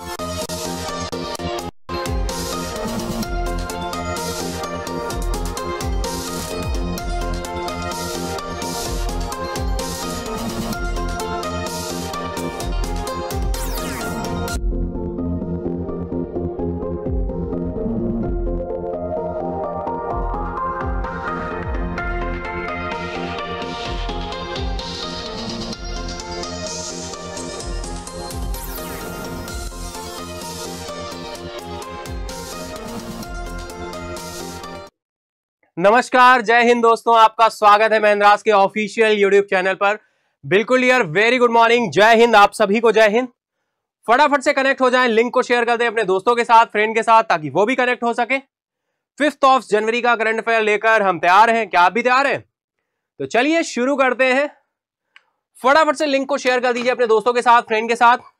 Bye. नमस्कार जय हिंद दोस्तों आपका स्वागत है महिंद्रास के ऑफिशियल यूट्यूब चैनल पर बिल्कुल यार वेरी गुड मॉर्निंग जय हिंद आप सभी को जय हिंद फटाफट से कनेक्ट हो जाए लिंक को शेयर कर दें अपने दोस्तों के साथ फ्रेंड के साथ ताकि वो भी कनेक्ट हो सके फिफ्थ ऑफ जनवरी का करंट अफेयर लेकर हम तैयार हैं क्या आप भी तैयार हैं तो चलिए शुरू करते हैं फटाफट से लिंक को शेयर कर दीजिए अपने दोस्तों के साथ फ्रेंड के साथ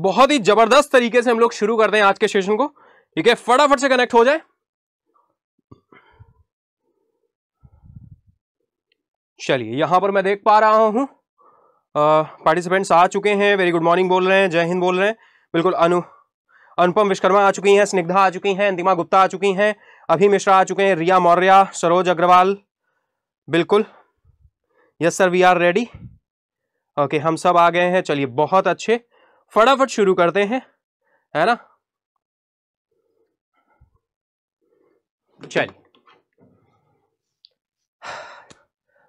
बहुत ही जबरदस्त तरीके से हम लोग शुरू करते हैं आज के सेशन को ठीक है फटाफट से कनेक्ट हो जाए चलिए यहां पर मैं देख पा रहा हूं पार्टिसिपेंट्स आ चुके हैं वेरी गुड मॉर्निंग बोल रहे हैं जय हिंद बोल रहे हैं बिल्कुल अनु अनुपम विश्वकर्मा आ चुकी हैं स्निग्धा आ चुकी हैं अंतिमा गुप्ता आ चुकी हैं अभी मिश्रा आ चुके हैं रिया मौर्य सरोज अग्रवाल बिल्कुल yes sir we are ready okay हम सब आ गए हैं चलिए बहुत अच्छे फटाफट शुरू करते हैं है ना चलिए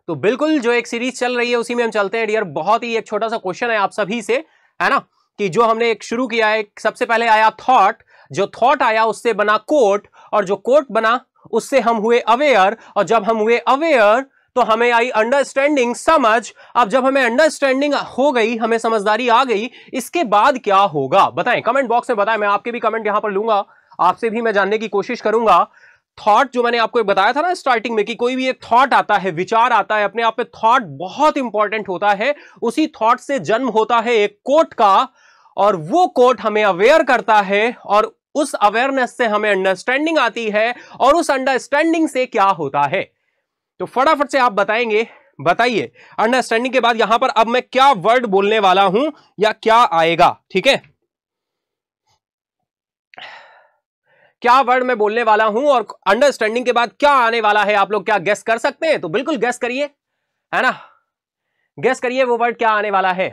तो बिल्कुल जो एक सीरीज चल रही है उसी में हम चलते हैं डियर बहुत ही एक छोटा सा क्वेश्चन है आप सभी से है ना कि जो हमने एक शुरू किया है सबसे पहले आया थॉट जो थॉट आया उससे बना कोट और जो कोट बना उससे हम हुए अवेयर और जब हम हुए अवेयर तो हमें आई अंडरस्टैंडिंग समझ अब जब हमें अंडरस्टैंडिंग हो गई हमें समझदारी आ गई इसके बाद क्या होगा बताएं कमेंट बॉक्स में बताएं मैं आपके भी कमेंट यहां पर लूंगा आपसे भी मैं जानने की कोशिश करूंगा थॉट जो मैंने आपको बताया था ना स्टार्टिंग में कि कोई भी एक थॉट आता है विचार आता है अपने आप में थॉट बहुत इंपॉर्टेंट होता है उसी थॉट से जन्म होता है एक कोट का और वो कोट हमें अवेयर करता है और उस अवेयरनेस से हमें अंडरस्टैंडिंग आती है और उस अंडरस्टैंडिंग से क्या होता है तो फटाफट से आप बताएंगे बताइए अंडरस्टैंडिंग के बाद यहां पर अब मैं क्या वर्ड बोलने वाला हूं या क्या आएगा ठीक है क्या वर्ड मैं बोलने वाला हूं और अंडरस्टैंडिंग के बाद क्या आने वाला है आप लोग क्या गैस कर सकते हैं तो बिल्कुल गैस करिए है ना गैस करिए वो वर्ड क्या आने वाला है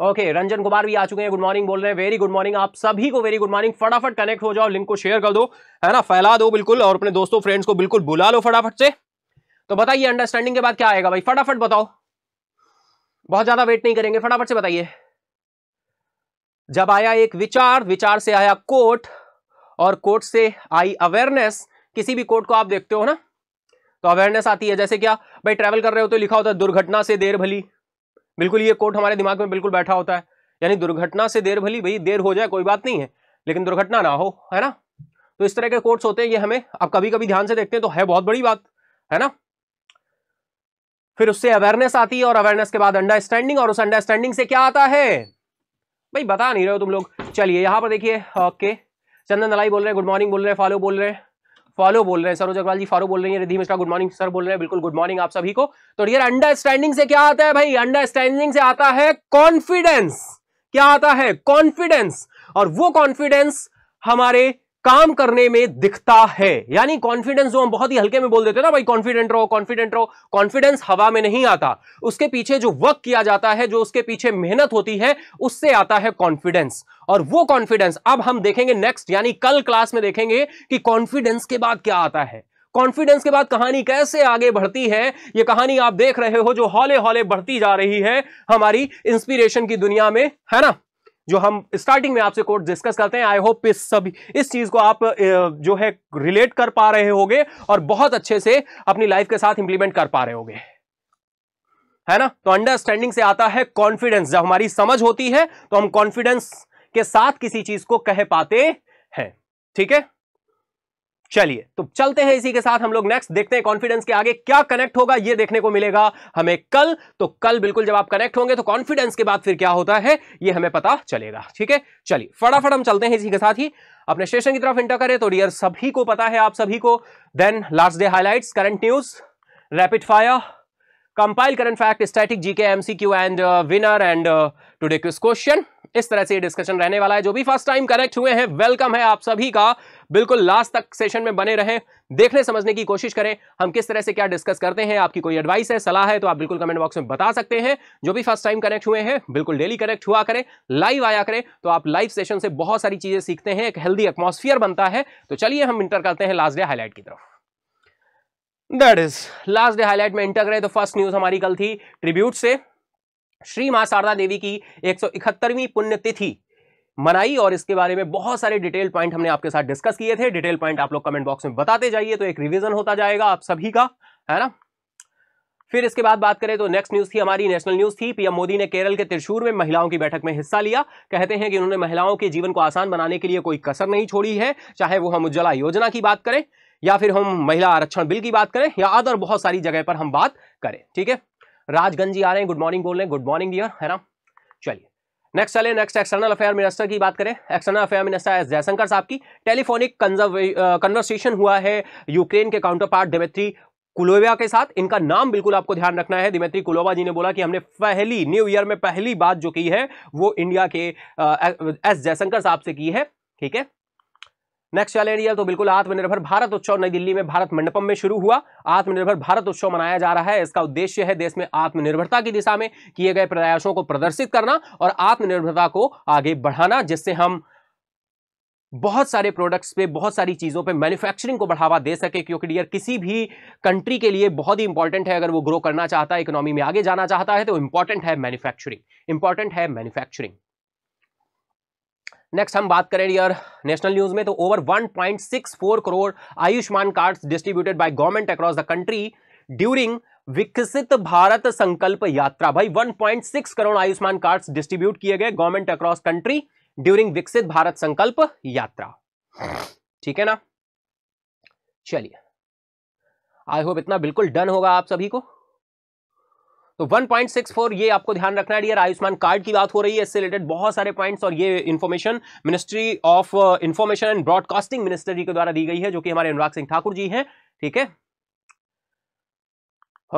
ओके okay, रंजन कुमार भी आ चुके हैं गुड मॉर्निंग बोल रहे हैं वेरी गुड मॉर्निंग आप सभी को वेरी गुड मॉर्निंग फटाफट कनेक्ट हो जाओ लिंक को शेयर कर दो है ना फैला दो बिल्कुल और अपने दोस्तों फ्रेंड्स को बिल्कुल बुला लो फटाफट से तो बताइए अंडरस्टैंडिंग के बाद क्या आएगा भाई फटाफट बताओ बहुत ज्यादा वेट नहीं करेंगे फटाफट से बताइए जब आया एक विचार विचार से आया कोर्ट और कोर्ट से आई अवेयरनेस किसी भी कोर्ट को आप देखते हो ना तो अवेयरनेस आती है जैसे क्या भाई ट्रेवल कर रहे हो तो लिखा होता है दुर्घटना से देर भली बिल्कुल ये कोट हमारे दिमाग में बिल्कुल बैठा होता है यानी दुर्घटना से देर भली भाई देर हो जाए कोई बात नहीं है लेकिन दुर्घटना ना हो है ना तो इस तरह के कोर्ट्स होते हैं ये हमें आप कभी कभी ध्यान से देखते हैं तो है बहुत बड़ी बात है ना फिर उससे अवेयरनेस आती है और अवेयरनेस के बाद अंडरस्टैंडिंग और उस अंडरस्टैंडिंग से क्या आता है भाई बता नहीं रहे हो तुम लोग चलिए यहां पर देखिए ओके चंदन दलाई बोल रहे हैं गुड मॉर्निंग बोल रहे हैं फालू बोल रहे हैं फॉलो बोल रहे हैं सरोज अग्रवाल जी फॉलो बोल रहे हैं Ridhi Mishra good morning sir बोल रहे हैं बिल्कुल गुड मॉर्निंग आप सभी को तो डियर अंडरस्टैंडिंग से क्या आता है भाई अंडरस्टैंडिंग से आता है कॉन्फिडेंस क्या आता है कॉन्फिडेंस और वो कॉन्फिडेंस हमारे काम करने में दिखता है यानी कॉन्फिडेंस जो हम बहुत ही हल्के में बोल देते हैं ना भाई कॉन्फिडेंट रहो कॉन्फिडेंट रहो कॉन्फिडेंस हवा में नहीं आता उसके पीछे जो वर्क किया जाता है जो उसके पीछे मेहनत होती है उससे आता है कॉन्फिडेंस और वो कॉन्फिडेंस अब हम देखेंगे नेक्स्ट यानी कल क्लास में देखेंगे कि कॉन्फिडेंस के बाद क्या आता है कॉन्फिडेंस के बाद कहानी कैसे आगे बढ़ती है ये कहानी आप देख रहे हो जो हौले हौले बढ़ती जा रही है हमारी इंस्पिरेशन की दुनिया में है ना जो हम स्टार्टिंग में आपसे कोर्ट डिस्कस करते हैं आई होप इस सभी इस चीज को आप जो है रिलेट कर पा रहे होगे और बहुत अच्छे से अपनी लाइफ के साथ इंप्लीमेंट कर पा रहे होंगे है ना तो अंडरस्टैंडिंग से आता है कॉन्फिडेंस जब हमारी समझ होती है तो हम कॉन्फिडेंस के साथ किसी चीज को कह पाते हैं ठीक है चलिए तो चलते हैं इसी के साथ हम लोग नेक्स्ट देखते हैं कॉन्फिडेंस के आगे क्या कनेक्ट होगा ये देखने को मिलेगा हमें कल तो कल बिल्कुल जब आप कनेक्ट होंगे तो कॉन्फिडेंस के बाद फिर क्या होता है ये हमें पता चलेगा ठीक है चलिए फटाफट हम चलते हैं इसी के साथ ही अपने सेशन की तरफ इंटर करें तो डियर सभी को पता है आप सभी को then last day highlight current news rapid fire compile current fact static GK MCQ and winner and today quiz question इस तरह से डिस्कशन रहने वाला है जो भी फर्स्ट टाइम कनेक्ट हुए हैं वेलकम है आप सभी का बिल्कुल लास्ट तक सेशन में बने रहें देखने समझने की कोशिश करें हम किस तरह से क्या डिस्कस करते हैं आपकी कोई एडवाइस है सलाह है तो आप बिल्कुल कमेंट बॉक्स में बता सकते हैं जो भी फर्स्ट टाइम कनेक्ट हुए हैं बिल्कुल डेली कनेक्ट हुआ करें लाइव आया करें तो आप लाइव सेशन से बहुत सारी चीजें सीखते हैं एक हेल्दी एटमोसफियर बनता है तो चलिए हम इंटर करते हैं लास्ट डे हाईलाइट की तरफ that is last day highlight में इंटर करें तो फर्स्ट न्यूज हमारी कल थी ट्रिब्यूट से श्री मां शारदा देवी की एक सौ पुण्यतिथि मनाई और इसके बारे में बहुत सारे डिटेल पॉइंट हमने आपके साथ डिस्कस किए थे डिटेल पॉइंट आप लोग कमेंट बॉक्स में बताते जाइए तो एक रिविजन होता जाएगा आप सभी का है ना फिर इसके बाद बात करें तो नेक्स्ट न्यूज थी हमारी नेशनल न्यूज थी पीएम मोदी ने केरल के त्रिशूर में महिलाओं की बैठक में हिस्सा लिया कहते हैं कि उन्होंने महिलाओं के जीवन को आसान बनाने के लिए कोई कसर नहीं छोड़ी है चाहे वो हम उज्ज्वला योजना की बात करें या फिर हम महिला आरक्षण बिल की बात करें या अदर बहुत सारी जगह पर हम बात करें ठीक है राजगंज जी आ रहे हैं गुड मॉर्निंग बोल रहे हैं गुड मॉर्निंग डियर है ना चलिए नेक्स्ट चले नेक्स्ट एक्सटर्नल अफेयर मिनिस्टर की बात करें external affair minister S Jaishankar साहब की टेलीफोनिक कन्वर्सेशन हुआ है यूक्रेन के काउंटर पार्ट डिमेत्री कुलोवा के साथ इनका नाम बिल्कुल आपको ध्यान रखना है दिमेत्री कुलोवा जी ने बोला कि हमने पहली न्यू ईयर में पहली बात जो की है वो इंडिया के एस जयशंकर साहब से की है ठीक है नेक्स्ट चैलेंज ईयर तो बिल्कुल आत्मनिर्भर भारत उत्सव नई दिल्ली में भारत मंडपम में शुरू हुआ आत्मनिर्भर भारत उत्सव मनाया जा रहा है इसका उद्देश्य है देश में आत्मनिर्भरता की दिशा में किए गए प्रयासों को प्रदर्शित करना और आत्मनिर्भरता को आगे बढ़ाना जिससे हम बहुत सारे प्रोडक्ट्स पे बहुत सारी चीज़ों पे मैन्युफैक्चरिंग को बढ़ावा दे सके क्योंकि डियर किसी भी कंट्री के लिए बहुत ही इंपॉर्टेंट है अगर वो ग्रो करना चाहता है इकोनॉमी में आगे जाना चाहता है तो इंपॉर्टेंट है मैन्युफैक्चरिंग इंपॉर्टेंट है मैन्युफैक्चरिंग नेक्स्ट हम बात करें यार नेशनल न्यूज में तो over 1.64 crore Ayushman cards distributed by government across the country during Viksit Bharat संकल्प यात्रा भाई 1.6 करोड़ आयुष्मान कार्ड्स डिस्ट्रीब्यूट किए गए government across country during Viksit Bharat संकल्प यात्रा ठीक है ना चलिए आई होप इतना बिल्कुल डन होगा आप सभी को तो 1.64 ये आपको ध्यान रखना है डियर आयुष्मान कार्ड की बात हो रही है इससे रिलेटेड बहुत सारे पॉइंट्स और ये information ministry of information and broadcasting ministry के द्वारा दी गई है जो कि हमारे अनुराग सिंह ठाकुर जी हैं ठीक है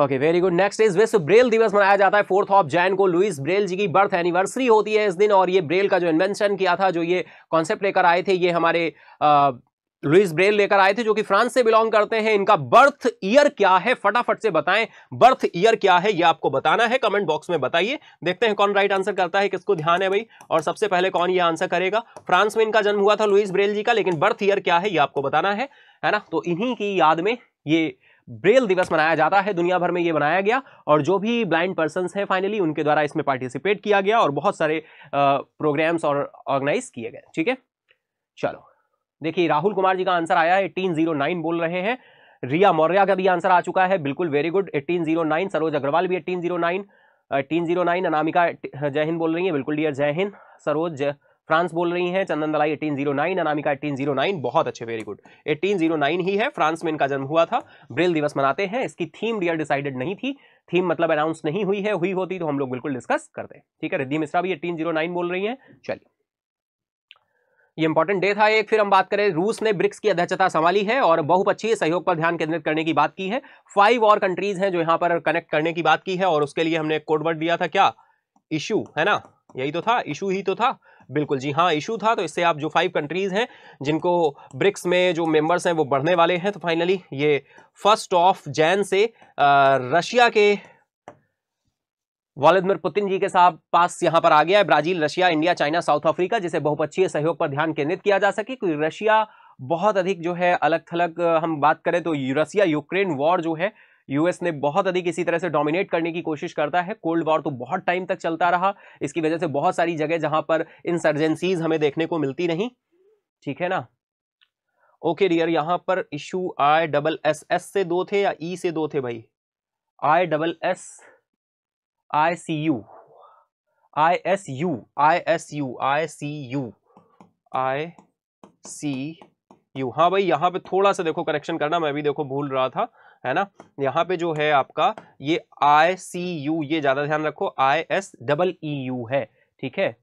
okay very good next is विश्व ब्रेल दिवस मनाया जाता है फोर्थ ऑफ जैन को लुइस ब्रेल जी की बर्थ एनिवर्सरी होती है इस दिन और ये ब्रेल का जो इन्वेंशन किया था जो ये कॉन्सेप्ट लेकर आए थे ये हमारे आ, uh, लुइस ब्रेल लेकर आए थे जो कि फ्रांस से बिलोंग करते हैं इनका बर्थ ईयर क्या है फटाफट से बताएं बर्थ ईयर क्या है ये आपको बताना है कमेंट बॉक्स में बताइए देखते हैं कौन राइट आंसर करता है किसको ध्यान है भाई और सबसे पहले कौन ये आंसर करेगा फ्रांस में इनका जन्म हुआ था लुइस ब्रेल जी का लेकिन बर्थ ईयर क्या है ये आपको बताना है है ना तो इन्हीं की याद में ये ब्रेल दिवस मनाया जाता है दुनिया भर में ये मनाया गया और जो भी ब्लाइंड पर्सन है फाइनली उनके द्वारा इसमें पार्टिसिपेट किया गया और बहुत सारे प्रोग्राम्स और ऑर्गेनाइज किए गए ठीक है चलो देखिए राहुल कुमार जी का आंसर आया है एटीन जीरो नाइन बोल रहे हैं रिया मौर्या का भी आंसर आ चुका है बिल्कुल very good eighteen zero nine Saroj Agarwal भी eighteen zero nine eighteen zero nine Anamika जय हिंद बोल रही है बिल्कुल डियर जय हिंद सरोज फ्रांस बोल रही हैं Chandan Dalai eighteen zero nine Anamika eighteen zero nine बहुत अच्छे very good eighteen zero nine ही है फ्रांस में इनका जन्म हुआ था ब्रेल दिवस मनाते हैं इसकी थीम डियर डिसाइडेड नहीं थी थीम मतलब अनाउंस नहीं हुई है हुई होती तो हम लोग बिल्कुल डिस्कस करते ठीक है रिद्धि मिश्रा भी एटीन जीरो नाइन बोल रही है चलिए ये इंपॉर्टेंट डे था एक फिर हम बात करें रूस ने ब्रिक्स की अध्यक्षता संभाली है और बहुपक्षीय सहयोग पर ध्यान केंद्रित करने की बात की है फाइव और कंट्रीज हैं जो यहाँ पर कनेक्ट करने की बात की है और उसके लिए हमने कोडवर्ड दिया था क्या इशू है ना यही तो था इशू ही तो था बिल्कुल जी हाँ इशू था तो इससे आप जो फाइव कंट्रीज हैं जिनको ब्रिक्स में जो मेंबर्स हैं वो बढ़ने वाले हैं तो फाइनली ये फर्स्ट ऑफ जैन से रशिया के व्लादिमिर पुतिन जी के साथ पास यहां पर आ गया है Brazil Russia India China South Africa जिसे बहुपक्षीय सहयोग पर ध्यान केंद्रित किया जा सके क्योंकि रशिया बहुत अधिक जो है अलग थलग हम बात करें तो रशिया यूक्रेन वॉर जो है यूएस ने बहुत अधिक इसी तरह से डोमिनेट करने की कोशिश करता है कोल्ड वॉर तो बहुत टाइम तक चलता रहा इसकी वजह से बहुत सारी जगह जहां पर इंसर्जेंसीज हमें देखने को मिलती नहीं ठीक है ना ओके डियर यहाँ पर issue I double S S से दो थे या ई e से दो थे भाई I double S I C U I S U I S U I C U I C U हाँ भाई यहाँ पे थोड़ा सा देखो करेक्शन करना मैं भी देखो भूल रहा था है ना यहाँ पे जो है आपका ये आई सी यू ये ज्यादा ध्यान रखो I S double E U है ठीक है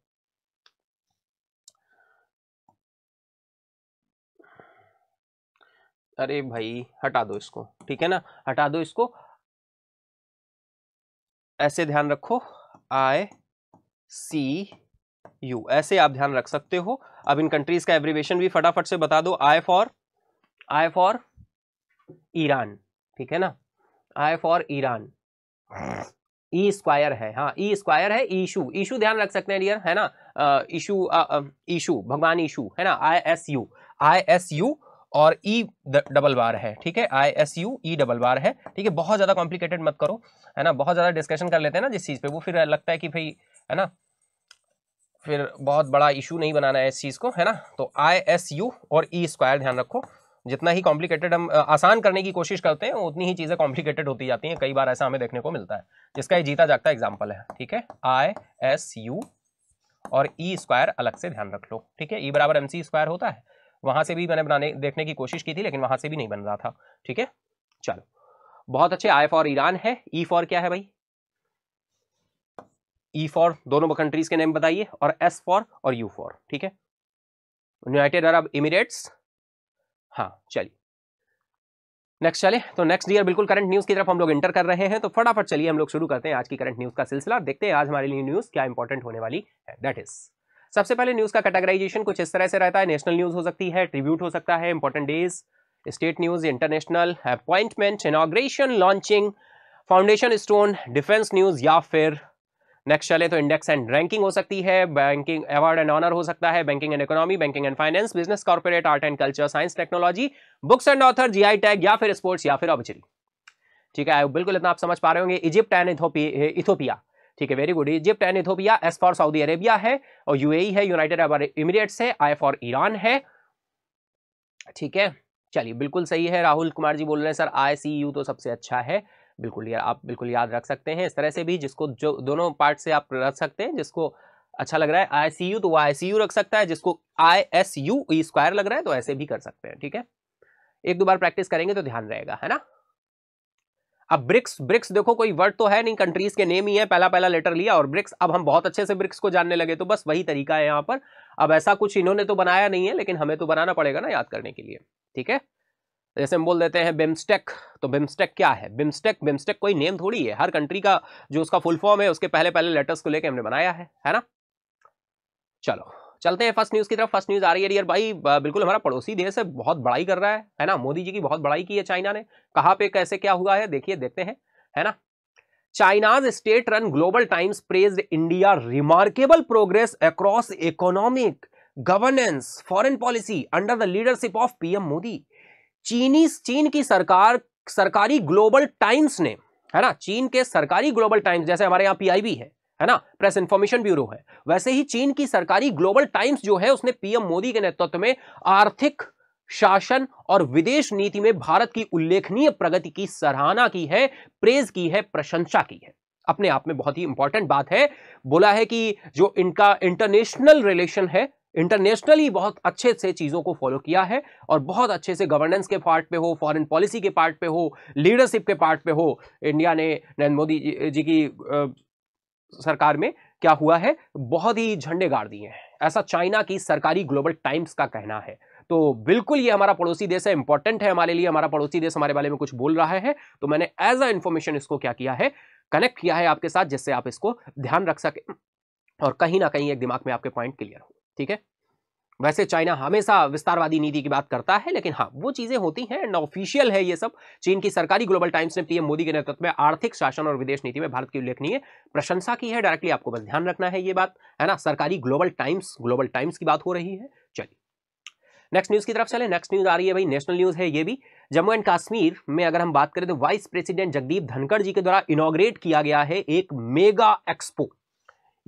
अरे भाई हटा दो इसको ठीक है ना हटा दो इसको ऐसे ध्यान रखो आई सी यू ऐसे आप ध्यान रख सकते हो अब इन कंट्रीज का एब्रीवेशन भी फटाफट से बता दो I for I for Iran ठीक है ना I for Iran E square है हाँ ई e स्क्वायर है ईशू ईशू ध्यान रख सकते हैं डियर है ना इशू ईशू भगवान ईशू है ना I S U I S U और ई डबल बार है ठीक है I S U E double बार है ठीक है बहुत ज़्यादा कॉम्प्लिकेटेड मत करो है ना बहुत ज़्यादा डिस्कशन कर लेते हैं ना जिस चीज़ पे वो फिर लगता है कि भाई है ना फिर बहुत बड़ा इशू नहीं बनाना है इस चीज़ को है ना तो आई एस यू और ई e स्क्वायर ध्यान रखो जितना ही कॉम्प्लिकेटेड हम आसान करने की कोशिश करते हैं उतनी ही चीज़ें कॉम्प्लिकेटेड होती जाती हैं कई बार ऐसा हमें देखने को मिलता है जिसका ये जीता जागता एग्जाम्पल है ठीक है आई एस यू और ई e स्क्वायर अलग से ध्यान रख लो ठीक है ई e बराबर एम सी स्क्वायर होता है वहां से भी मैंने बनाने देखने की कोशिश की थी लेकिन वहां से भी नहीं बन रहा था ठीक है चलो बहुत अच्छे आई फॉर ईरान है ई फॉर क्या है भाई ई फॉर दोनों कंट्रीज के नेम बताइए और एस फॉर और यू फॉर ठीक है यूनाइटेड अरब इमिरेट्स हाँ चलिए नेक्स्ट चले तो नेक्स्ट ईयर बिल्कुल करंट न्यूज़ की तरफ हम लोग इंटर कर रहे हैं तो फटाफट चलिए हम लोग शुरू करते हैं आज की करंट न्यूज़ का सिलसिला देखते हैं आज हमारे लिए न्यूज़ क्या इंपॉर्टेंट होने वाली है दैट इज़ सबसे पहले न्यूज़ का कैटेगराइजेशन कुछ इस तरह से रहता है नेशनल न्यूज़ हो सकती है ट्रिब्यूट हो सकता है important days state news international appointment inauguration launching foundation stone defence news या फिर नेक्स्ट चले तो इंडेक्स एंड रैंकिंग हो सकती है बैंकिंग अवार्ड एंड ऑनर हो सकता है banking and economy banking and finance business corporate art and culture science technology books and author GI tag या फिर स्पोर्ट्स या फिर ऑबिचरी ठीक है बिल्कुल इतना आप समझ पा रहे होंगे इजिप्ट एंड इथोपिया ठीक है very good Egypt and Ethiopia S for Saudi Arabia है और यूएई e है यूनाइटेड अरब इमिरेट्स है आई फॉर ईरान है ठीक है चलिए बिल्कुल सही है राहुल कुमार जी बोल रहे हैं सर आई सी यू तो सबसे अच्छा है बिल्कुल यार आप बिल्कुल याद रख सकते हैं इस तरह से भी जिसको जो दोनों पार्ट से आप रख सकते हैं जिसको अच्छा लग रहा है आई सी यू तो वो आई सी यू रख सकता है जिसको आई एस यू स्क्वायर लग रहा है तो ऐसे भी कर सकते हैं ठीक है एक दो बार प्रैक्टिस करेंगे तो ध्यान रहेगा है ना अब ब्रिक्स ब्रिक्स देखो कोई वर्ड तो है नहीं कंट्रीज के नेम ही है पहला पहला लेटर लिया और ब्रिक्स अब हम बहुत अच्छे से ब्रिक्स को जानने लगे तो बस वही तरीका है यहाँ पर अब ऐसा कुछ इन्होंने तो बनाया नहीं है लेकिन हमें तो बनाना पड़ेगा ना याद करने के लिए ठीक है जैसे हम बोल देते हैं बिम्स्टेक तो बिम्स्टेक क्या है बिम्स्टेक बिम्स्टेक कोई नेम थोड़ी है हर कंट्री का जो उसका फुल फॉर्म है उसके पहले पहले लेटर्स को लेकर हमने बनाया है है ना चलो चलते हैं फर्स्ट न्यूज़ की तरफ फर्स्ट न्यूज़ आ रही है यार भाई बिल्कुल हमारा पड़ोसी देश है बहुत बड़ाई कर रहा है है ना मोदी जी की बहुत बड़ाई की है चाइना ने कहा पे कैसे क्या हुआ है देखिए देखते हैं है ना China's state run Global Times praise India remarkable progress across economic governance foreign policy under the leadership of PM Modi चीनी चीन की सरकार सरकारी ग्लोबल टाइम्स ने है ना चीन के सरकारी ग्लोबल टाइम्स जैसे हमारे यहाँ पीआईबी है है ना प्रेस इंफॉर्मेशन ब्यूरो है वैसे ही चीन की सरकारी ग्लोबल टाइम्स जो है उसने पीएम मोदी के नेतृत्व में आर्थिक शासन और विदेश नीति में भारत की उल्लेखनीय प्रगति की सराहना की है प्रेज की है प्रशंसा की है अपने आप में बहुत ही इंपॉर्टेंट बात है बोला है कि जो इनका इंटरनेशनल रिलेशन है इंटरनेशनली बहुत अच्छे से चीज़ों को फॉलो किया है और बहुत अच्छे से गवर्नेंस के पार्ट पे हो फॉरेन पॉलिसी के पार्ट पे हो लीडरशिप के पार्ट पे हो इंडिया ने नरेंद्र मोदी जी की सरकार में क्या हुआ है बहुत ही झंडे गाड़ दिए हैं ऐसा चाइना की सरकारी ग्लोबल टाइम्स का कहना है तो बिल्कुल ये हमारा पड़ोसी देश है इंपॉर्टेंट है हमारे लिए हमारा पड़ोसी देश हमारे बारे में कुछ बोल रहा है तो मैंने एज अ इंफॉर्मेशन इसको क्या किया है कनेक्ट किया है आपके साथ जिससे आप इसको ध्यान रख सके और कहीं ना कहीं एक दिमाग में आपके पॉइंट क्लियर हो ठीक है वैसे चाइना हमेशा विस्तारवादी नीति की बात करता है लेकिन हाँ वो चीजें होती हैं एंड ऑफिशियल है ये सब चीन की सरकारी ग्लोबल टाइम्स ने पीएम मोदी के नेतृत्व में आर्थिक शासन और विदेश नीति में भारत की उल्लेखनीय प्रशंसा की है डायरेक्टली आपको बस ध्यान रखना है ये बात है ना सरकारी ग्लोबल टाइम्स ग्लोबल टाइम्स की बात हो रही है चलिए नेक्स्ट न्यूज की तरफ चले नेक्स्ट न्यूज आ रही है भाई नेशनल न्यूज है ये भी जम्मू एंड कश्मीर में अगर हम बात करें तो वाइस प्रेसिडेंट जगदीप धनखड़ जी के द्वारा इनोग्रेट किया गया है एक मेगा एक्सपो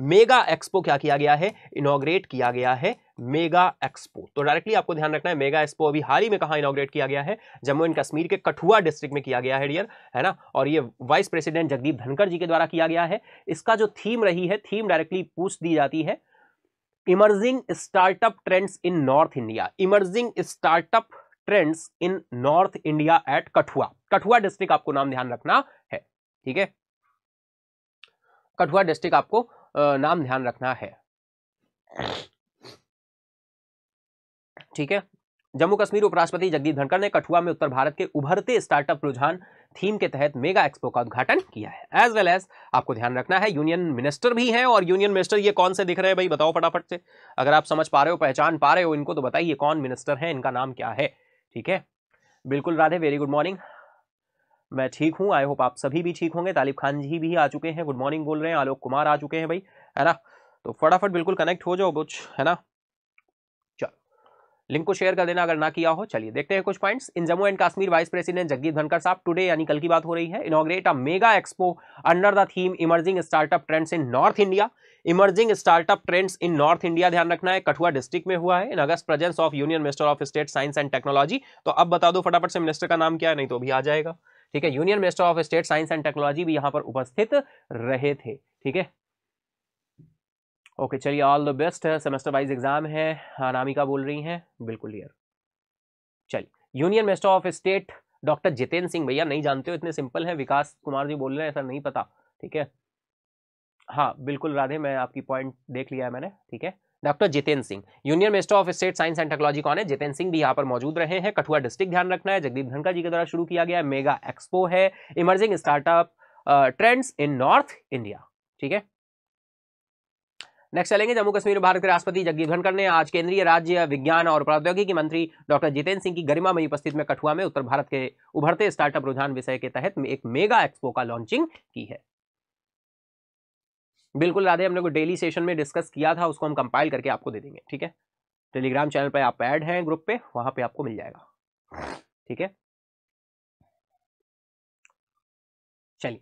मेगा एक्सपो क्या किया गया है इनोग्रेट किया गया है मेगा एक्सपो तो डायरेक्टली आपको ध्यान रखना है मेगा एक्सपो अभी हाल ही में कहा इनोग्रेट किया गया है जम्मू एंड कश्मीर के कठुआ डिस्ट्रिक्ट में किया गया है डियर है ना और ये वाइस प्रेसिडेंट जगदीप धनखड़ जी के द्वारा किया गया है इसका जो थीम रही है थीम डायरेक्टली पूछ दी जाती है emerging startup trends in North India emerging startup trends in North India at Kathua Kathua district आपको नाम ध्यान रखना है ठीक है कठुआ डिस्ट्रिक्ट आपको नाम ध्यान रखना है ठीक है जम्मू कश्मीर उपराष्ट्रपति जगदीप धनखड़ ने कठुआ में उत्तर भारत के उभरते स्टार्टअप रुझान थीम के तहत मेगा एक्सपो का उद्घाटन किया है एज वेल एज आपको ध्यान रखना है यूनियन मिनिस्टर भी हैं और यूनियन मिनिस्टर ये कौन से दिख रहे हैं भाई बताओ फटाफट से अगर आप समझ पा रहे हो पहचान पा रहे हो इनको तो बताइए कौन मिनिस्टर है इनका नाम क्या है ठीक है बिल्कुल राधे वेरी गुड मॉर्निंग मैं ठीक हूँ आई होप आप सभी भी ठीक होंगे तालिब खान जी भी आ चुके हैं गुड मॉर्निंग बोल रहे हैं आलोक कुमार आ चुके हैं भाई है ना तो फटाफट बिल्कुल कनेक्ट हो जाओ कुछ है ना लिंक को शेयर कर देना अगर ना किया हो चलिए देखते हैं कुछ points in Jammu and Kashmir vice president Jagdeep Dhankhar साहब टुडे यानी कल की बात हो रही है inaugurate a mega expo under the theme emerging startup trends in North India emerging startup trends in North India ध्यान रखना है कठुआ डिस्ट्रिक्ट में हुआ है in august presence of union minister of state science and technology तो अब बता दो फटाफट से मिनिस्टर का नाम क्या है नहीं तो भी आ जाएगा ठीक है union minister of state science and technology भी यहां पर उपस्थित रहे थे ठीक है ओके चलिए all the best semester wise exam है अनामिका हाँ, बोल रही हैं बिल्कुल क्लियर चलिए union minister of state doctor Jitendra Singh भैया नहीं जानते हो इतने सिंपल है विकास कुमार जी बोल रहे हैं ऐसा नहीं पता ठीक है हाँ बिल्कुल राधे मैं आपकी पॉइंट देख लिया है मैंने ठीक है doctor Jitendra Singh union minister of state science and technology कौन है जितेंद्र सिंह भी यहाँ पर मौजूद रहे हैं कठुआ डिस्ट्रिक्ट ध्यान रखना है जगदीप धनकर जी के द्वारा शुरू किया गया मेगा एक्सपो है emerging startup trends in North India ठीक है नेक्स्ट चलेंगे जम्मू कश्मीर भारत के राष्ट्रपति जगदीप धनखड़ ने आज केंद्रीय राज्य विज्ञान और प्रौद्योगिकी मंत्री डॉक्टर जितेंद्र सिंह की गरिमा में उपस्थित में कठुआ में उत्तर भारत के उभरते स्टार्टअप रुझान विषय के तहत एक मेगा एक्सपो का लॉन्चिंग की है बिल्कुल राधे हमने को डेली सेशन में डिस्कस किया था उसको हम कंपाइल करके आपको दे देंगे ठीक है टेलीग्राम चैनल पर आप ऐड हैं ग्रुप पे वहां पे आपको मिल जाएगा ठीक है चलिए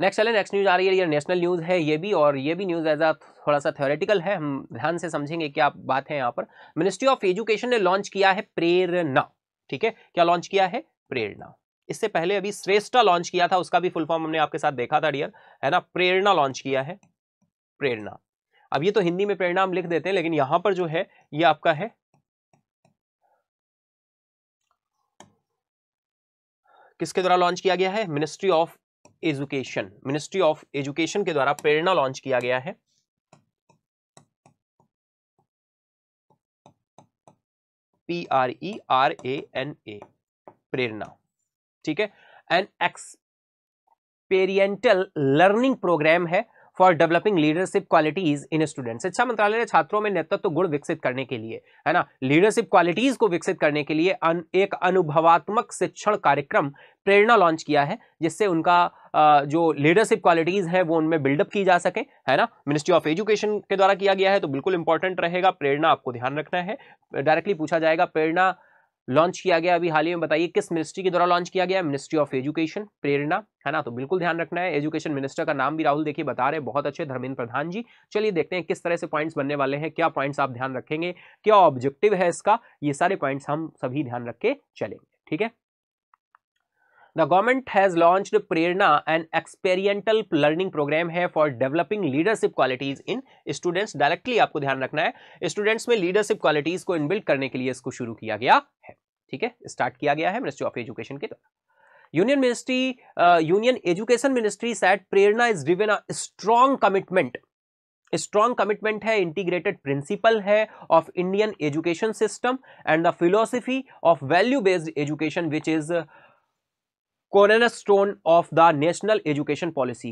नेक्स्ट चले नेक्स्ट न्यूज़ आ रही है ये नेशनल न्यूज़ है ये भी और ये भी न्यूज़ एज आ थोड़ा सा थ्योरेटिकल है हम ध्यान से समझेंगे क्या बात है यहाँ पर मिनिस्ट्री ऑफ एजुकेशन ने लॉन्च किया है प्रेरणा ठीक है क्या लॉन्च किया है प्रेरणा इससे पहले अभी श्रेष्ठा लॉन्च किया था उसका भी फुल फॉर्म हमने आपके साथ देखा था डियर है ना प्रेरणा लॉन्च किया है प्रेरणा अब ये तो हिंदी में प्रेरणा हम लिख देते हैं लेकिन यहां पर जो है ये आपका है किसके द्वारा लॉन्च किया गया है ministry of education ministry of education के द्वारा प्रेरणा लॉन्च किया गया है P R E R A N A Prerana ठीक है एंड एक्सपेरियंटल लर्निंग प्रोग्राम है for developing leadership qualities in student शिक्षा मंत्रालय ने छात्रों में नेतृत्व तो गुण विकसित करने के लिए है ना लीडरशिप क्वालिटीज को विकसित करने के लिए अन, एक अनुभवात्मक शिक्षण कार्यक्रम प्रेरणा लॉन्च किया है जिससे उनका आ, जो लीडरशिप क्वालिटीज है वो उनमें बिल्डअप की जा सके है ना मिनिस्ट्री ऑफ एजुकेशन के द्वारा किया गया है तो बिल्कुल इंपॉर्टेंट रहेगा प्रेरणा आपको ध्यान रखना है डायरेक्टली पूछा जाएगा प्रेरणा लॉन्च किया गया अभी हाल ही में बताइए किस मिनिस्ट्री के द्वारा लॉन्च किया गया मिनिस्ट्री ऑफ एजुकेशन प्रेरणा है ना तो बिल्कुल ध्यान रखना है एजुकेशन मिनिस्टर का नाम भी राहुल देखिए बता रहे बहुत अच्छे धर्मेंद्र प्रधान जी चलिए देखते हैं किस तरह से पॉइंट्स बनने वाले हैं क्या पॉइंट्स आप ध्यान रखेंगे क्या ऑब्जेक्टिव है इसका ये सारे पॉइंट्स हम सभी ध्यान रख के चलेंगे ठीक है the government has launch Prerana and experiential learning programme है for developing leadership qualities in students directly आपको ध्यान रखना है स्टूडेंट्स में लीडरशिप क्वालिटीज को इनबिल्ड करने के लिए इसको शुरू किया गया है ठीक है स्टार्ट किया गया है मिनिस्ट्री ऑफ एजुकेशन के द्वारा union ministry union education ministry set Prerana is driven a strong commitment strong commitment है इंटीग्रेटेड प्रिंसिपल है of Indian education system and the philosophy of value based education which is cornerstone of the national education policy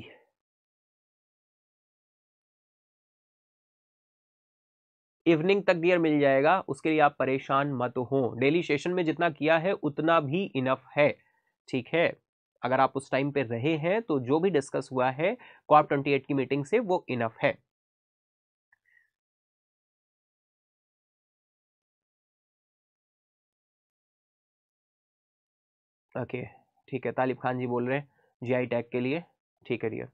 evening तक dear मिल जाएगा उसके लिए आप परेशान मत हो डेली सेशन में जितना किया है उतना भी इनफ है ठीक है अगर आप उस टाइम पे रहे हैं तो जो भी डिस्कस हुआ है कॉप ट्वेंटी एट की मीटिंग से वो इनफ है ओके okay. ठीक है तालिब खान जी बोल रहे हैं जीआई टैग के लिए ठीक है डियर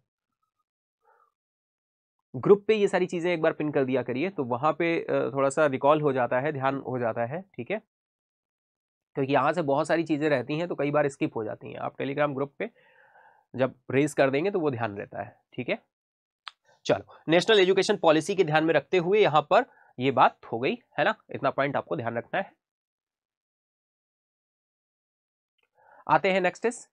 ग्रुप पे ये सारी चीज़ें एक बार पिन कर दिया करिए तो वहां पे थोड़ा सा रिकॉल हो जाता है ध्यान हो जाता है ठीक है क्योंकि यहाँ से बहुत सारी चीज़ें रहती हैं तो कई बार स्किप हो जाती हैं आप टेलीग्राम ग्रुप पे जब रेज कर देंगे तो वो ध्यान रहता है ठीक है चलो नेशनल एजुकेशन पॉलिसी के ध्यान में रखते हुए यहाँ पर ये बात हो गई है ना इतना पॉइंट आपको ध्यान रखना है आते हैं next is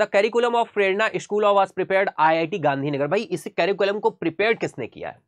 the curriculum of Prerana school of आज प्रिपेयर्ड आईआईटी गांधीनगर भाई इस कैरिकुलम को प्रिपेयर्ड किसने किया है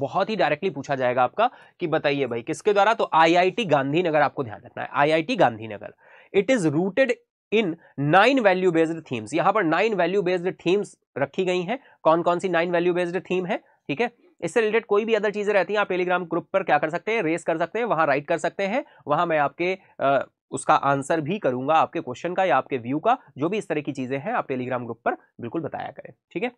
बहुत ही डायरेक्टली पूछा जाएगा आपका कि बताइए भाई किसके द्वारा तो आईआईटी गांधीनगर आपको ध्यान रखना है IIT Gandhinagar it is rooted in nine value based themes यहां पर नाइन वैल्यू बेस्ड थीम्स रखी गई हैं कौन कौन सी नाइन वैल्यू बेस्ड थीम है ठीक है इससे रिलेटेड कोई भी अदर चीज़ें रहती हैं आप टेलीग्राम ग्रुप पर क्या कर सकते हैं रेस कर सकते हैं वहां राइट कर सकते हैं वहां मैं आपके uh, उसका आंसर भी करूंगा आपके क्वेश्चन का या आपके व्यू का जो भी इस तरह की चीजें हैं आप टेलीग्राम ग्रुप पर बिल्कुल बताया करें ठीक है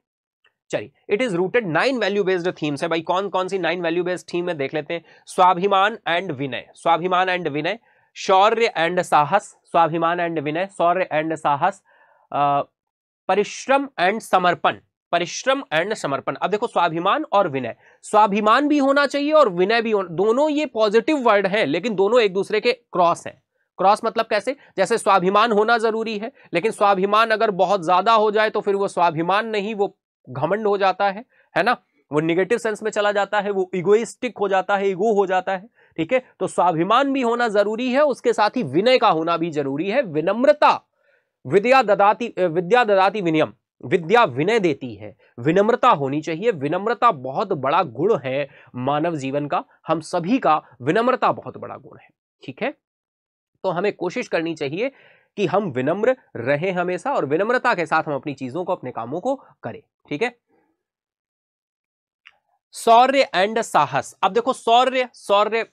चलिए it is rooted nine value based themes है भाई कौन कौन सी नाइन वैल्यू बेस्ड थीम है देख लेते हैं स्वाभिमान एंड विनय स्वाभिमान एंड विनय शौर्य एंड साहस स्वाभिमान एंड विनय शौर्य एंड साहस परिश्रम एंड समर्पण परिश्रम एंड समर्पण अब देखो स्वाभिमान और विनय स्वाभिमान भी होना चाहिए और विनय भी होना दोनों ये पॉजिटिव वर्ड हैं लेकिन दोनों एक दूसरे के क्रॉस हैं क्रॉस मतलब कैसे जैसे स्वाभिमान होना जरूरी है लेकिन स्वाभिमान अगर बहुत ज्यादा हो जाए तो फिर वो स्वाभिमान नहीं वो घमंड हो जाता है है ना वो निगेटिव सेंस में चला जाता है वो इगोइस्टिक हो जाता है ईगो हो जाता है ठीक है तो स्वाभिमान भी होना जरूरी है उसके साथ ही विनय का होना भी जरूरी है विनम्रता विद्या ददाती विद्या ददाती विनियम विद्या विनय देती है विनम्रता होनी चाहिए विनम्रता बहुत बड़ा गुण है मानव जीवन का हम सभी का विनम्रता बहुत बड़ा गुण है ठीक है तो हमें कोशिश करनी चाहिए कि हम विनम्र रहें हमेशा और विनम्रता के साथ हम अपनी चीजों को अपने कामों को करें ठीक है सौर्य एंड साहस अब देखो सौर्य सौर्य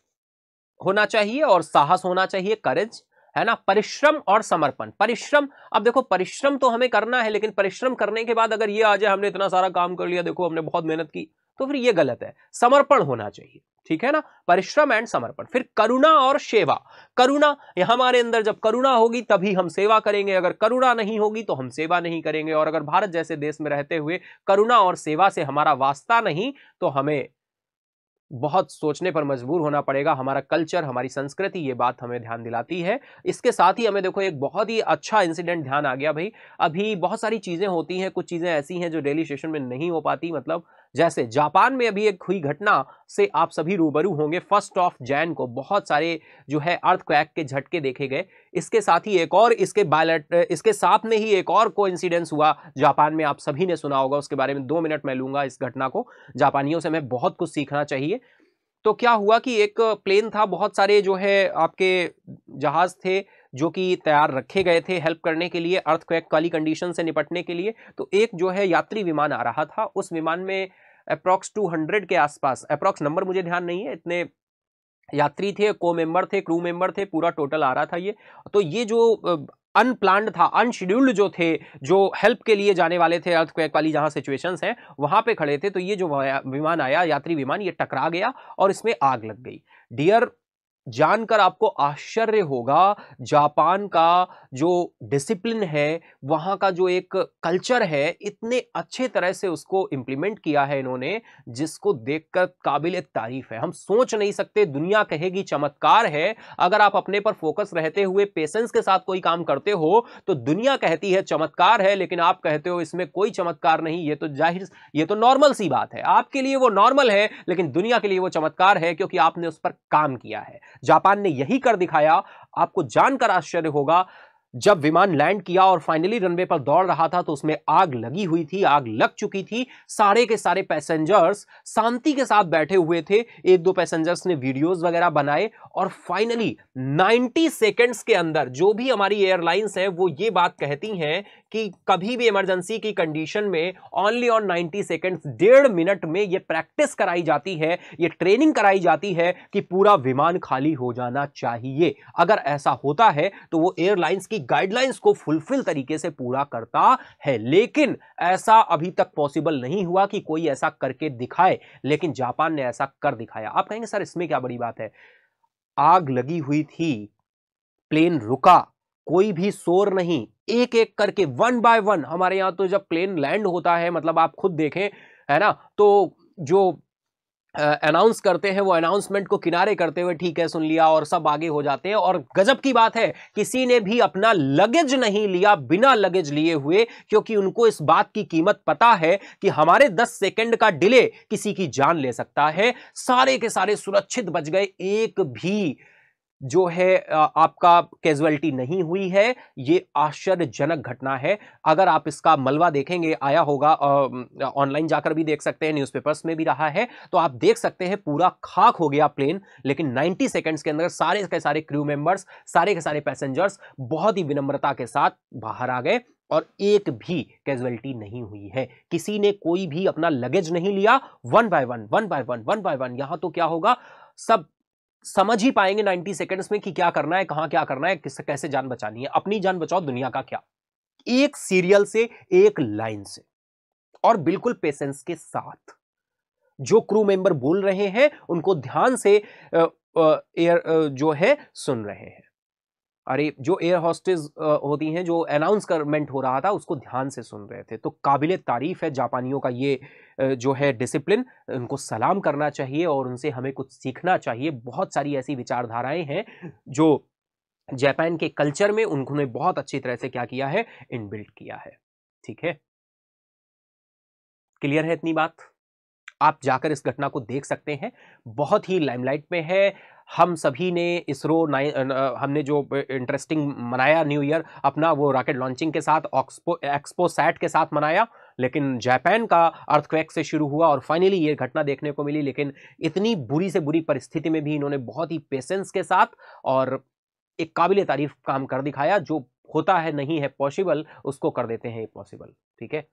होना चाहिए और साहस होना चाहिए करज है ना परिश्रम और समर्पण परिश्रम अब देखो परिश्रम तो हमें करना है लेकिन परिश्रम करने के बाद अगर ये आ जाए हमने इतना सारा काम कर लिया देखो हमने बहुत मेहनत की तो फिर यह गलत है समर्पण होना चाहिए ठीक है ना परिश्रम एंड समर्पण फिर करुणा और सेवा करुणा हमारे अंदर जब करुणा होगी तभी हम सेवा करेंगे अगर करुणा नहीं होगी तो हम सेवा नहीं करेंगे और अगर भारत जैसे देश में रहते हुए करुणा और सेवा से हमारा वास्ता नहीं तो हमें बहुत सोचने पर मजबूर होना पड़ेगा हमारा कल्चर हमारी संस्कृति ये बात हमें ध्यान दिलाती है इसके साथ ही हमें देखो एक बहुत ही अच्छा इंसिडेंट ध्यान आ गया भाई अभी बहुत सारी चीज़ें होती हैं कुछ चीज़ें ऐसी हैं जो डेली सेशन में नहीं हो पाती मतलब जैसे जापान में अभी एक हुई घटना से आप सभी रूबरू होंगे फर्स्ट ऑफ जैन को बहुत सारे जो है क्वैक के झटके देखे गए इसके साथ ही एक और इसके बायलट इसके साथ में ही एक और को हुआ जापान में आप सभी ने सुना होगा उसके बारे में दो मिनट मैं लूंगा इस घटना को जापानियों से हमें बहुत कुछ सीखना चाहिए तो क्या हुआ कि एक प्लेन था बहुत सारे जो है आपके जहाज़ थे जो कि तैयार रखे गए थे हेल्प करने के लिए अर्थक्वेक वाली कंडीशन से निपटने के लिए तो एक जो है यात्री विमान आ रहा था उस विमान में अप्रॉक्स 200 के आसपास अप्रॉक्स नंबर मुझे ध्यान नहीं है इतने यात्री थे को मेंबर थे क्रू मेंबर थे पूरा टोटल आ रहा था ये तो ये जो अनप्लान्ड था अनशेड्यूल्ड जो थे जो हेल्प के लिए जाने वाले थे अर्थ क्वेक वाली जहाँ सिचुएशंस हैं वहाँ पे खड़े थे तो ये जो विमान आया यात्री विमान ये टकरा गया और इसमें आग लग गई डियर जानकर आपको आश्चर्य होगा जापान का जो डिसिप्लिन है वहाँ का जो एक कल्चर है इतने अच्छे तरह से उसको इम्प्लीमेंट किया है इन्होंने जिसको देखकर काबिल तारीफ है हम सोच नहीं सकते दुनिया कहेगी चमत्कार है अगर आप अपने पर फोकस रहते हुए पेशेंस के साथ कोई काम करते हो तो दुनिया कहती है चमत्कार है लेकिन आप कहते हो इसमें कोई चमत्कार नहीं ये तो जाहिर ये तो नॉर्मल सी बात है आपके लिए वो नॉर्मल है लेकिन दुनिया के लिए वो चमत्कार है क्योंकि आपने उस पर काम किया है जापान ने यही कर दिखाया आपको जानकर आश्चर्य होगा जब विमान लैंड किया और फाइनली रनवे पर दौड़ रहा था तो उसमें आग लगी हुई थी आग लग चुकी थी सारे के सारे पैसेंजर्स शांति के साथ बैठे हुए थे एक दो पैसेंजर्स ने वीडियोस वगैरह बनाए और फाइनली 90 सेकंड्स के अंदर जो भी हमारी एयरलाइंस है वो ये बात कहती हैं कि कभी भी इमरजेंसी की कंडीशन में ओनली ऑन नाइन्टी सेकेंड्स डेढ़ मिनट में ये प्रैक्टिस कराई जाती है ये ट्रेनिंग कराई जाती है कि पूरा विमान खाली हो जाना चाहिए अगर ऐसा होता है तो वो एयरलाइंस की गाइडलाइंस को फुलफिल तरीके से पूरा करता है लेकिन ऐसा अभी तक पॉसिबल नहीं हुआ कि कोई ऐसा करके दिखाए लेकिन जापान ने ऐसा कर दिखाया आप कहेंगे सर इसमें क्या बड़ी बात है आग लगी हुई थी प्लेन रुका कोई भी शोर नहीं एक एक करके वन बाय वन हमारे यहां तो जब प्लेन लैंड होता है मतलब आप खुद देखें है ना तो जो अनाउंस करते हैं वो अनाउंसमेंट को किनारे करते हुए ठीक है सुन लिया और सब आगे हो जाते हैं और गजब की बात है किसी ने भी अपना लगेज नहीं लिया बिना लगेज लिए हुए क्योंकि उनको इस बात की कीमत पता है कि हमारे 10 सेकंड का डिले किसी की जान ले सकता है सारे के सारे सुरक्षित बच गए एक भी जो है आपका कैजुअलिटी नहीं हुई है ये आश्चर्यजनक घटना है अगर आप इसका मलबा देखेंगे आया होगा ऑनलाइन जाकर भी देख सकते हैं न्यूज़पेपर्स में भी रहा है तो आप देख सकते हैं पूरा खाक हो गया प्लेन लेकिन 90 सेकंड्स के अंदर सारे के सारे क्रू मेंबर्स सारे के सारे पैसेंजर्स बहुत ही विनम्रता के साथ बाहर आ गए और एक भी कैजुअलिटी नहीं हुई है किसी ने कोई भी अपना लगेज नहीं लिया one by one one by one one by one यहां तो क्या होगा सब समझ ही पाएंगे 90 सेकंड्स में कि क्या करना है कहां क्या करना है किस कैसे जान बचानी है अपनी जान बचाओ दुनिया का क्या एक सीरियल से एक लाइन से और बिल्कुल पेशेंस के साथ जो क्रू मेंबर बोल रहे हैं उनको ध्यान से एयर जो है सुन रहे हैं अरे जो एयर हॉस्टेज होती हैं जो अनाउंसमेंट हो रहा था उसको ध्यान से सुन रहे थे तो काबिल तारीफ़ है जापानियों का ये जो है डिसिप्लिन उनको सलाम करना चाहिए और उनसे हमें कुछ सीखना चाहिए बहुत सारी ऐसी विचारधाराएं हैं जो जापान के कल्चर में उन्होंने बहुत अच्छी तरह से क्या किया है इनबिल्ट किया है ठीक है क्लियर है इतनी बात आप जाकर इस घटना को देख सकते हैं बहुत ही लाइमलाइट में है हम सभी ने इसरो हमने जो इंटरेस्टिंग मनाया न्यू ईयर अपना वो रॉकेट लॉन्चिंग के साथ ऑक्सपो एक्सपो सैट के साथ मनाया लेकिन जापान का अर्थक्वेक से शुरू हुआ और फाइनली ये घटना देखने को मिली लेकिन इतनी बुरी से बुरी परिस्थिति में भी इन्होंने बहुत ही पेशेंस के साथ और एक काबिल तारीफ काम कर दिखाया जो होता है नहीं है पॉसिबल उसको कर देते हैं पॉसिबल ठीक है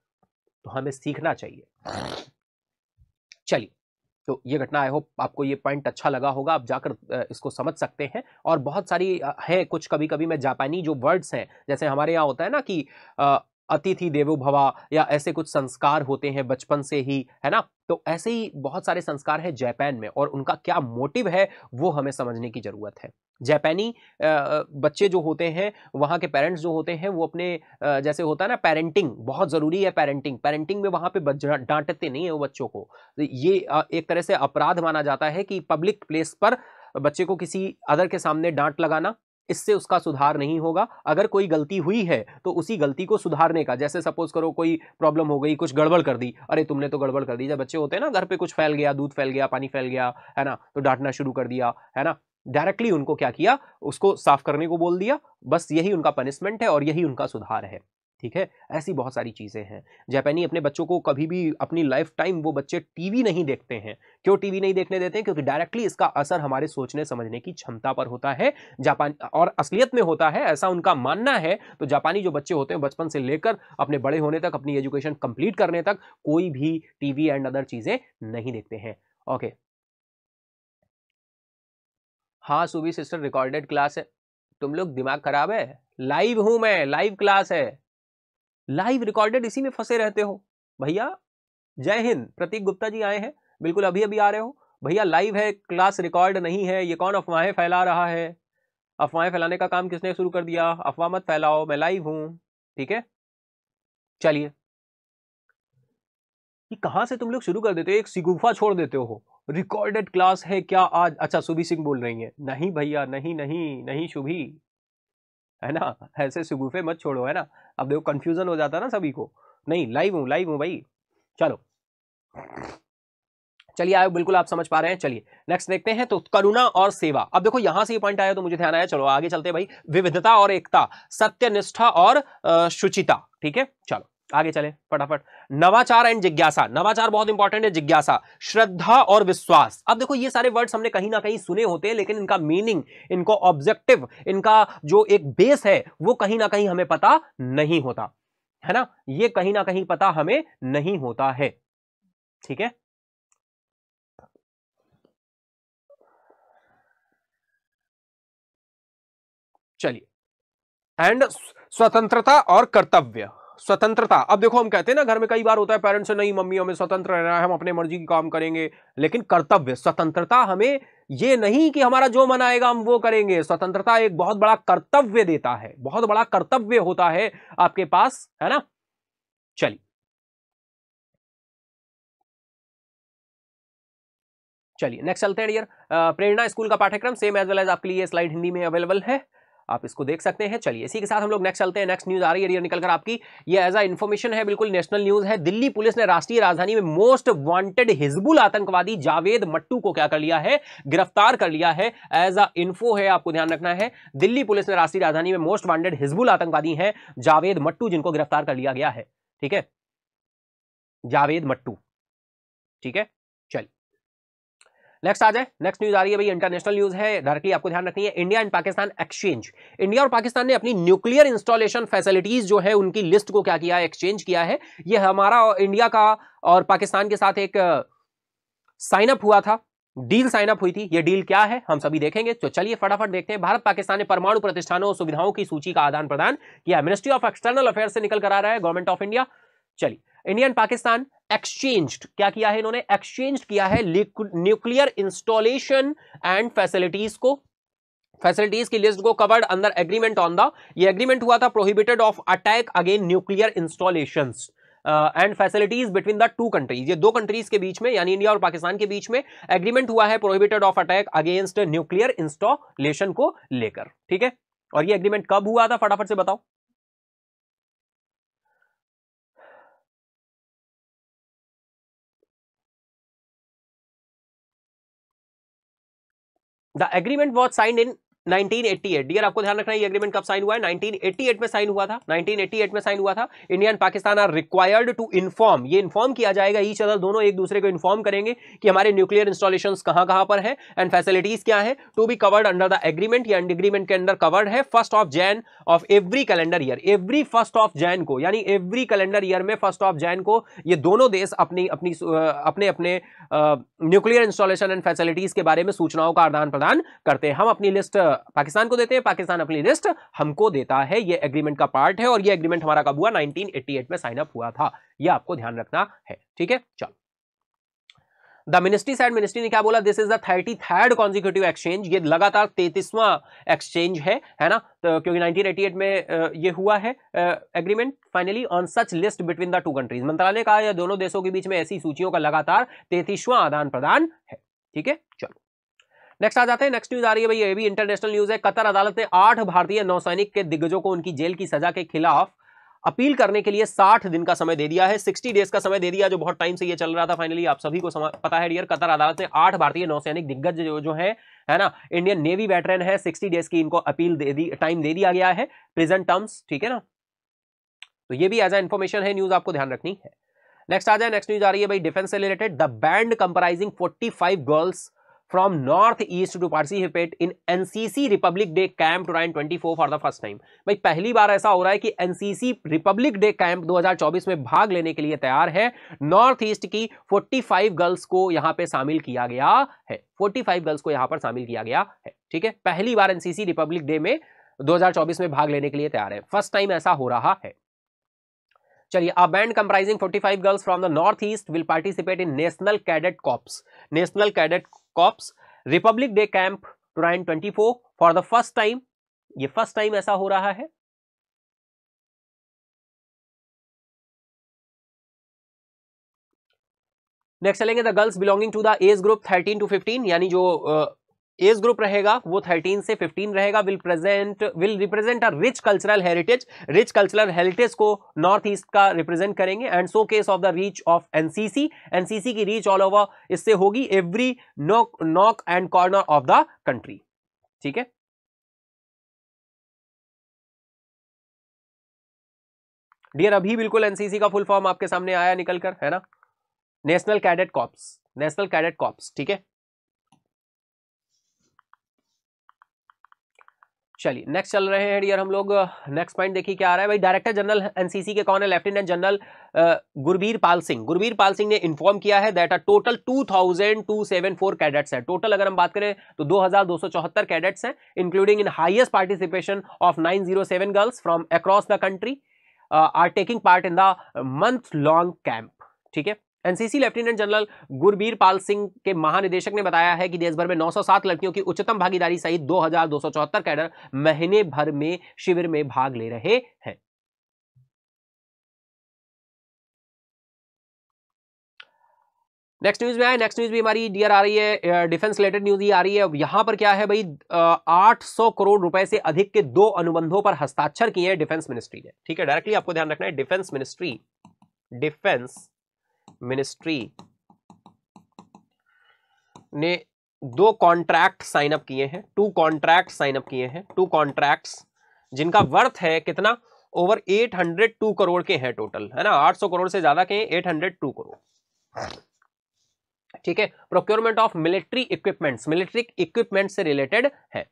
तो हमें सीखना चाहिए चलिए तो ये घटना आई होप आपको ये पॉइंट अच्छा लगा होगा आप जाकर इसको समझ सकते हैं और बहुत सारी हैं कुछ कभी कभी मैं जापानी जो वर्ड्स हैं जैसे हमारे यहाँ होता है ना कि अतिथि देवो भवा या ऐसे कुछ संस्कार होते हैं बचपन से ही है ना तो ऐसे ही बहुत सारे संस्कार हैं जापान में और उनका क्या मोटिव है वो हमें समझने की ज़रूरत है जापानी बच्चे जो होते हैं वहाँ के पेरेंट्स जो होते हैं वो अपने जैसे होता है ना पेरेंटिंग बहुत ज़रूरी है पेरेंटिंग पेरेंटिंग में वहाँ पे डांटते नहीं है वो बच्चों को तो ये एक तरह से अपराध माना जाता है कि पब्लिक प्लेस पर बच्चे को किसी अदर के सामने डांट लगाना इससे उसका सुधार नहीं होगा अगर कोई गलती हुई है तो उसी गलती को सुधारने का जैसे सपोज करो कोई प्रॉब्लम हो गई कुछ गड़बड़ कर दी अरे तुमने तो गड़बड़ कर दी जब बच्चे होते हैं ना घर पे कुछ फैल गया दूध फैल गया पानी फैल गया है ना तो डांटना शुरू कर दिया है ना डायरेक्टली उनको क्या किया उसको साफ करने को बोल दिया बस यही उनका पनिशमेंट है और यही उनका सुधार है ठीक है ऐसी बहुत सारी चीज़ें हैं जापानी अपने बच्चों को कभी भी अपनी लाइफ टाइम वो बच्चे टीवी नहीं देखते हैं क्यों टीवी नहीं देखने देते हैं क्योंकि डायरेक्टली इसका असर हमारे सोचने समझने की क्षमता पर होता है जापान और असलियत में होता है ऐसा उनका मानना है तो जापानी जो बच्चे होते हैं बचपन से लेकर अपने बड़े होने तक अपनी एजुकेशन कंप्लीट करने तक कोई भी टीवी एंड अदर चीज़ें नहीं देखते हैं ओके हाँ सुबी सिस्टर रिकॉर्डेड क्लास है तुम लोग दिमाग खराब है लाइव हूं मैं लाइव क्लास है लाइव रिकॉर्डेड इसी में फंसे रहते हो भैया जय हिंद प्रतीक गुप्ता जी आए हैं बिल्कुल अभी अभी आ रहे हो भैया लाइव है क्लास रिकॉर्ड नहीं है ये कौन अफवाहें फैला रहा है अफवाहें फैलाने का काम किसने शुरू कर दिया अफवाह मत फैलाओ मैं लाइव हूं ठीक है चलिए ये कहां से तुम लोग शुरू कर देते हो एक सिगुफा छोड़ देते हो रिकॉर्डेड क्लास है क्या आज अच्छा सुभी सिंह बोल रही है नहीं भैया नहीं नहीं नहीं शुभी है ना ऐसे सुगूफे मत छोड़ो है ना अब देखो कन्फ्यूजन हो जाता है ना सभी को नहीं लाइव हूँ लाइव हूँ भाई चलो चलिए आयो बिल्कुल आप समझ पा रहे हैं चलिए नेक्स्ट देखते हैं तो करुणा और सेवा अब देखो यहां से ये पॉइंट आया तो मुझे ध्यान आया चलो आगे चलते भाई विविधता और एकता सत्य निष्ठा और शुचिता ठीक है चलो आगे चले फटाफट नवाचार एंड जिज्ञासा नवाचार बहुत इंपॉर्टेंट है जिज्ञासा श्रद्धा और विश्वास अब देखो ये सारे वर्ड्स हमने कहीं ना कहीं सुने होते हैं लेकिन इनका मीनिंग इनको ऑब्जेक्टिव इनका जो एक बेस है वो कहीं ना कहीं हमें पता नहीं होता है ना ये कहीं ना कहीं पता हमें नहीं होता है ठीक है चलिए एंड स्वतंत्रता और कर्तव्य स्वतंत्रता अब देखो हम कहते हैं ना घर में कई बार होता है पेरेंट्स से नहीं मम्मी हमें स्वतंत्र रहना है हम अपने मर्जी की काम करेंगे लेकिन कर्तव्य स्वतंत्रता हमें ये नहीं कि हमारा जो मन आएगा हम वो करेंगे स्वतंत्रता एक बहुत बड़ा कर्तव्य देता है बहुत बड़ा कर्तव्य होता है आपके पास है ना चलिए चलिए नेक्स्ट चलते हैं डियर प्रेरणा स्कूल का पाठ्यक्रम सेम एज वेल एज आपके लिए स्लाइड हिंदी में अवेलेबल है आप इसको देख सकते हैं चलिए इसी के साथ हम लोग नेक्स्ट चलते हैं नेक्स्ट न्यूज आ रही है निकल कर आपकी ये एज अ इन्फॉर्मेशन है बिल्कुल नेशनल न्यूज है दिल्ली पुलिस ने राष्ट्रीय राजधानी में मोस्ट वांटेड हिजबुल आतंकवादी जावेद मट्टू को क्या कर लिया है गिरफ्तार कर लिया है एज अ इन्फो है आपको ध्यान रखना है दिल्ली पुलिस ने राष्ट्रीय राजधानी में मोस्ट वांटेड हिजबुल आतंकवादी है जावेद मट्टू जिनको गिरफ्तार कर लिया गया है ठीक है जावेद मट्टू ठीक है नेक्स्ट आ जाए नेक्स्ट न्यूज आ रही है भाई इंटरनेशनल न्यूज है डायरेक्टली आपको ध्यान रखनी है India and Pakistan exchange India और पाकिस्तान ने अपनी न्यूक्लियर इंस्टॉलेशन फैसिलिटीज जो है उनकी लिस्ट को क्या किया है एक्सचेंज किया है ये हमारा इंडिया का और पाकिस्तान के साथ एक साइनअप uh, हुआ था डील साइन अप हुई थी ये डील क्या है हम सभी देखेंगे तो चलिए फटाफट देखते हैं भारत पाकिस्तान ने परमाणु प्रतिष्ठानों और सुविधाओं की सूची का आदान प्रदान किया मिनिस्ट्री ऑफ एक्सटर्नल अफेयर से निकल कर आ रहा है गवर्नमेंट ऑफ इंडिया चलिए इंडिया एंड पाकिस्तान एक्सचेंज क्या किया है इन्होंने एक्सचेंज किया है न्यूक्लियर इंस्टॉलेशन एंड फैसिलिटीज को फैसिलिटीज की लिस्ट को कवर्ड अंदर एग्रीमेंट ऑन द ये एग्रीमेंट हुआ था prohibited of attack again nuclear installation and facilities between the two countries ये दो कंट्रीज के बीच में यानी इंडिया और पाकिस्तान के बीच में एग्रीमेंट हुआ है prohibited of attack against nuclear installation को लेकर ठीक है और ये एग्रीमेंट कब हुआ था फटाफट से बताओ The agreement was signed in 1988 dear आपको ध्यान रखना ये एग्रीमेंट कब साइन हुआ है 1988 में साइन हुआ था 1988 में साइन हुआ था India and Pakistan are required to inform ये इन्फॉर्म किया जाएगा ईच अदर दोनों एक दूसरे को इन्फॉर्म करेंगे कि हमारे न्यूक्लियर इंस्टॉलेशन कहां कहां पर है एंड फैसिलिटीज क्या है to be covered under the agreement या एग्रीमेंट के अंदर कवर्ड है first of Jan of every calendar year every first of Jan को यानी एवरी कैलेंडर ईयर में फर्स्ट ऑफ जैन को ये दोनों देश अपनी अपनी अपने अपने न्यूक्लियर इंस्टॉलेशन एंड फैसिलिटीज के बारे में सूचनाओं का आदान प्रदान करते हैं हम अपनी लिस्ट पाकिस्तान को देते हैं पाकिस्तान अपनी लिस्ट हमको देता है ये एग्रीमेंट का पार्ट है और ये एग्रीमेंट हमारा कब हुआ 1988 में साइन अप हुआ था ये आपको ध्यान रखना है ठीक है चलो द मिनिस्ट्री साइड मिनिस्ट्री ने क्या बोला this is the thirty third consecutive exchange ये लगातार तैतीसवां एक्सचेंज है है ना तो क्योंकि 1988 में ये हुआ है agreement finally on such list between the two countries मंत्रालय ने कहा यह दोनों देशों के बीच में ऐसी सूचियों का लगातार तैतीसवां आदान प्रदान है ठीक है चलो नेक्स्ट आ जाते हैं नेक्स्ट न्यूज आ रही है भैया ये भी इंटरनेशनल न्यूज है कतर अदालत ने आठ भारतीय नौसैनिक के दिग्गजों को उनकी जेल की सजा के खिलाफ अपील करने के लिए 60 दिन का समय दे दिया है 60 डेज का समय दे दिया जो बहुत टाइम से ये चल रहा था फाइनली आप सभी को पता है डियर कतर अदालत ने आठ भारतीय नौसैनिक दिग्गज जो जो है है ना इंडियन नेवी वेटरन है 60 डेज की इनको अपील दे दी टाइम दे दिया गया है प्रेजेंट टर्म्स ठीक है ना तो ये भी एज ए इन्फॉर्मेशन है न्यूज आपको ध्यान रखनी है नेक्स्ट आ जाए नेक्स्ट न्यूज आ रही है भाई डिफेंस से related the band comprising forty girls from northeast to participate in NCC Republic Day Camp 2024 for the first time. भाई पहली बार ऐसा हो रहा है कि NCC Republic Day Camp 2024 में भाग लेने के लिए तैयार है नॉर्थ ईस्ट की 45 गर्ल्स को यहां पे शामिल किया गया है 45 गर्ल्स को यहां पर शामिल किया गया है ठीक है पहली बार एनसीसी रिपब्लिक डे में 2024 में भाग लेने के लिए तैयार है फर्स्ट टाइम ऐसा हो रहा है चलिए a band comprising 45 girls from the North East will participate in National Cadet Corps National Cadet Corps Republic Day camp twenty four for the first time ये फर्स्ट टाइम ऐसा हो रहा है नेक्स्ट चलेंगे the girls belonging to the age group 13 to 15 यानी जो age group रहेगा वो 13 से 15 रहेगा will present will represent a rich cultural heritage rich cultural heritage को नॉर्थ ईस्ट का रिप्रेजेंट करेंगे and showcase of the reach of NCC NCC की रीच ऑल ओवर इससे होगी every nook nook and corner of the country ठीक है dear अभी बिल्कुल एनसीसी का फुल फॉर्म आपके सामने आया निकलकर है ना National Cadet Corps National Cadet Corps ठीक है चलिए नेक्स्ट चल रहे हैं डियर हम लोग नेक्स्ट पॉइंट देखिए क्या आ रहा है भाई डायरेक्टर जनरल एनसीसी के कौन है लेफ्टिनेंट जनरल गुरबीर पाल सिंह गुरबीर पाल सिंह ने इन्फॉर्म किया है दैट अ टोटल 2274 कैडेट्स हैं टोटल अगर हम बात करें तो 2274 कैडेट्स हैं including in highest participation of seven girls from across the country are taking part in the month long camp ठीक है NCC lieutenant general Gurbir Pal Singh के महानिदेशक ने बताया है कि देशभर में 907 लड़कियों की उच्चतम भागीदारी सहित 2,274 कैडर महीने भर में शिविर में भाग ले रहे हैं नेक्स्ट न्यूज में आए नेक्स्ट न्यूज भी हमारी डियर आ रही है डिफेंस रिलेटेड न्यूज ही आ रही है यहां पर क्या है भाई 800 करोड़ रुपए से अधिक के दो अनुबंधों पर हस्ताक्षर किए हैं डिफेंस मिनिस्ट्री ने ठीक है डायरेक्टली आपको ध्यान रखना है डिफेंस मिनिस्ट्री डिफेंस मिनिस्ट्री ने दो कॉन्ट्रैक्ट साइन अप किए हैं टू कॉन्ट्रैक्ट साइन अप किए हैं टू कॉन्ट्रैक्ट्स जिनका वर्थ है कितना ओवर 802 करोड़ के हैं टोटल है ना 800 करोड़ से ज्यादा के 802 करोड़ ठीक है procurement of military equipments military equipment से रिलेटेड है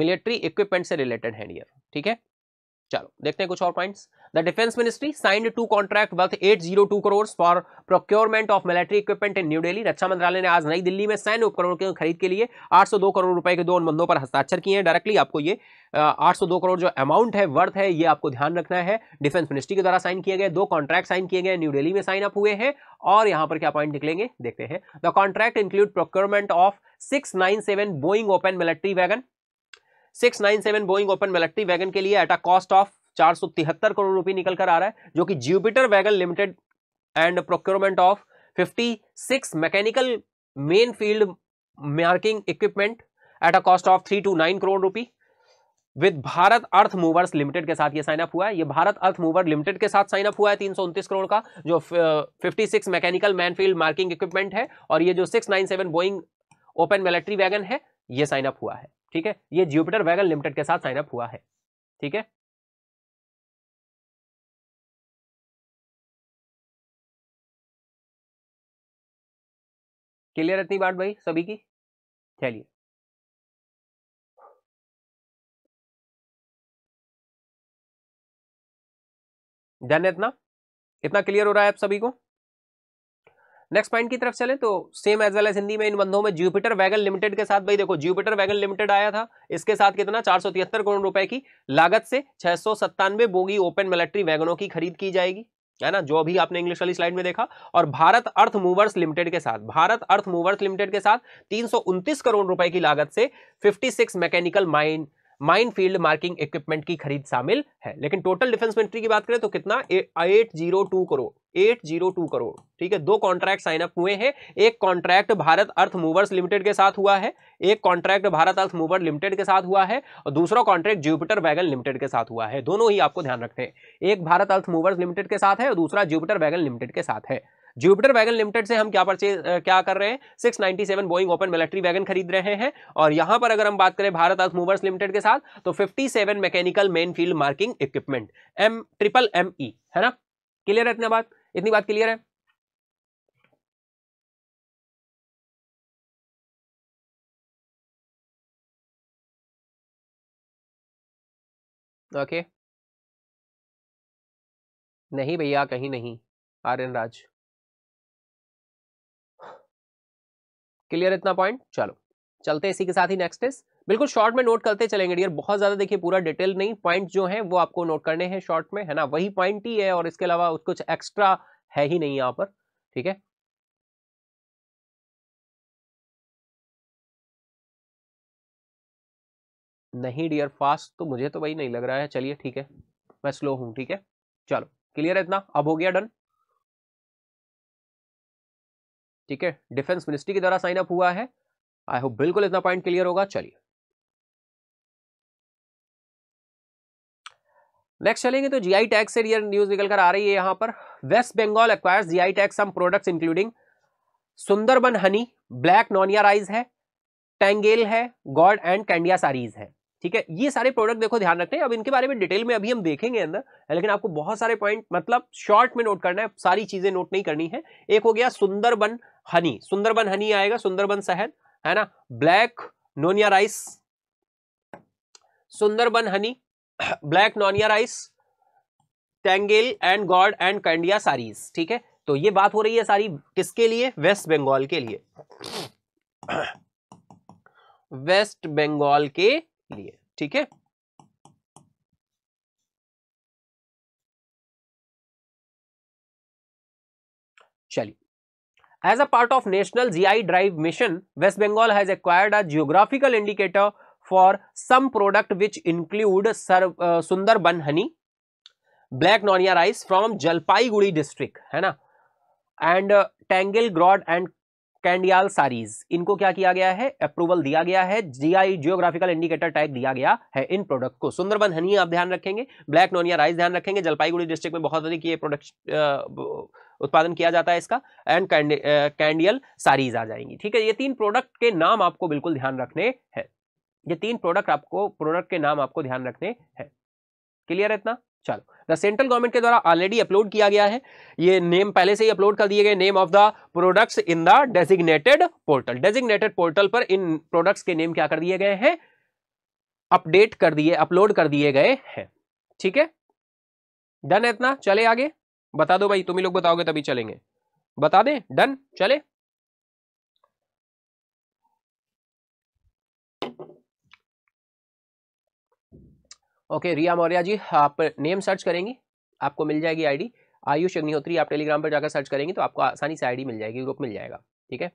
मिलिट्री इक्विपमेंट से रिलेटेड है ठीक है चलो देखते हैं कुछ और points the defence ministry signed two contract worth 802 crore for procurement of military equipment in New Delhi रक्षा मंत्रालय ने आज नई दिल्ली में सैन्य उपकरणों की खरीद के लिए 802 करोड़ रुपए के दो अनुबंधों पर हस्ताक्षर किए हैं डायरेक्टली आपको ये 802 करोड़ जो अमाउंट है वर्थ है ये आपको ध्यान रखना है डिफेंस मिनिस्ट्री के द्वारा साइन किए गए दो कॉन्ट्रैक्ट साइन किए गए न्यू डेली में साइन अप हुए हैं और यहाँ पर क्या पॉइंट निकलेंगे देखते हैं the contract include procurement of six nine seven Boeing open military wagon six nine seven Boeing open military wagon के लिए एट अ कॉस्ट ऑफ चार सौ तिहत्तर करोड़ रुपए निकल कर आ रहा है जो कि Jupiter wagon limited and procurement of fifty six mechanical main field marking equipment at a cost of three two nine crore रुपए with Bharat earth movers limited के साथ ये साइन अप हुआ है ये भारत अर्थ मूवर लिमिटेड के साथ साइन अप हुआ है तीन सौ उनतीस करोड़ का जो fifty six mechanical minefield marking equipment है और ये जो six nine seven Boeing open military wagon है ये साइन अप हुआ है ठीक है ये ज्यूपिटर वैगन लिमिटेड के साथ साइनअप हुआ है ठीक है क्लियर इतनी बात भाई सभी की चलिए डन इतना इतना क्लियर हो रहा है आप सभी को नेक्स्ट पॉइंट की तरफ चले तो same as well as Hindi में इन बंधों में जुपिटर वैगन लिमिटेड के साथ भाई देखो जुपिटर वैगन लिमिटेड आया था इसके साथ कितना चार करोड़ रुपए की लागत से छह बोगी ओपन मिलिट्री वैगनों की खरीद की जाएगी है ना जो अभी आपने इंग्लिश वाली स्लाइड में देखा और भारत अर्थ मूवर्स लिमिटेड के साथ भारत अर्थ मूवर्स लिमिटेड के साथ तीन करोड़ रुपए की लागत से 56 mechanical mind mine field marking equipment की खरीद शामिल है लेकिन टोटल डिफेंस मिनिस्ट्री की बात करें तो कितना eight zero two crore eight zero two crore ठीक है दो कॉन्ट्रैक्ट साइन अप हुए हैं एक contract Bharat earth movers limited के साथ हुआ है एक contract Bharat earth mover limited के साथ हुआ है और दूसरा कॉन्ट्रैक्ट जुपिटर वैगन लिमिटेड के साथ हुआ है दोनों ही आपको ध्यान रखते हैं एक भारत अर्थ मूवर्स लिमिटेड के साथ है और दूसरा जुपिटर वैगन लिमिटेड के साथ है जुपिटर वैगन लिमिटेड से हम क्या परचेज क्या कर रहे हैं 697 बोइंग ओपन मिलिट्री वैगन खरीद रहे हैं और यहां पर अगर हम बात करें भारत अर्थ मूवर्स लिमिटेड के साथ तो 57 mechanical main field marking equipment M triple M E है ना क्लियर है इतना बात इतनी बात क्लियर है ओके okay. नहीं भैया कहीं नहीं आर्यन राज क्लियर इतना पॉइंट चलो चलते इसी के साथ ही नेक्स्ट इज बिल्कुल शॉर्ट में नोट करते चलेंगे डियर बहुत ज्यादा देखिए पूरा डिटेल नहीं पॉइंट जो है वो आपको नोट करने हैं शॉर्ट में है ना वही पॉइंट ही है और इसके अलावा कुछ एक्स्ट्रा है ही नहीं यहाँ पर ठीक है नहीं डियर फास्ट तो मुझे तो वही नहीं लग रहा है चलिए ठीक है मैं स्लो हूं ठीक है चलो क्लियर है इतना अब हो गया डन ठीक है डिफेंस मिनिस्ट्री के द्वारा साइन अप हुआ है आई होप बिल्कुल इतना पॉइंट क्लियर होगा चलिए नेक्स्ट चलेंगे तो जीआई टैग से रियर न्यूज निकल कर आ रही है यहां पर west Bengal acquires GI tag some products including Sundarban honey black Nonia rice है टैंगेल है गॉड एंड कैंडिया सारीज है ठीक है ये सारे प्रोडक्ट देखो ध्यान रखते हैं अब इनके बारे में डिटेल में अभी हम देखेंगे अंदर लेकिन आपको बहुत सारे पॉइंट मतलब शॉर्ट में नोट करना है सारी चीजें नोट नहीं करनी है एक हो गया सुंदरबन हनी सुंदरबन हनी आएगा सुंदरबन शहद है ना black Nonia rice Sundarban honey black Nonia rice Tangail and Garad and कैंडिया सारीज ठीक है तो ये बात हो रही है सारी किसके लिए वेस्ट बंगाल के लिए वेस्ट बंगाल के लिए ठीक है As a part of National GI Drive mission, West Bengal has acquired a geographical indicator for some product which include Sar, uh, Sundarban honey, black nonia rice from Jalpaiguri district, hai na? and uh, Tangle Grod and कैंडियाल saris इनको क्या किया गया है approval दिया गया है GI geographical indicator type दिया गया है इन प्रोडक्ट को सुंदरबन हनी आप ध्यान रखेंगे ब्लैक नोनिया राइस ध्यान रखेंगे जलपाईगुड़ी डिस्ट्रिक्ट में बहुत अधिक ये प्रोडक्ट उत्पादन किया जाता है इसका एंड कैंडियल सारीज आ जाएंगी ठीक है ये तीन प्रोडक्ट के नाम आपको बिल्कुल ध्यान रखने हैं ये तीन प्रोडक्ट आपको प्रोडक्ट के नाम आपको ध्यान रखने हैं क्लियर है इतना चलो द सेंट्रल गवर्नमेंट के द्वारा ऑलरेडी अपलोड किया गया है ये नेम पहले से ही अपलोड कर दिए गए name of the products in the designated portal designated portal पर इन प्रोडक्ट्स के नेम क्या कर दिए गए हैं अपडेट कर दिए अपलोड कर दिए गए हैं ठीक है डन है इतना चले आगे बता दो भाई तुम ही लोग बताओगे तभी चलेंगे बता दें डन चले ओके रिया मौर्या जी आप नेम सर्च करेंगी आपको मिल जाएगी आईडी आयुष अग्निहोत्री आप टेलीग्राम पर जाकर सर्च करेंगी तो आपको आसानी से आईडी मिल जाएगी ग्रुप मिल जाएगा ठीक है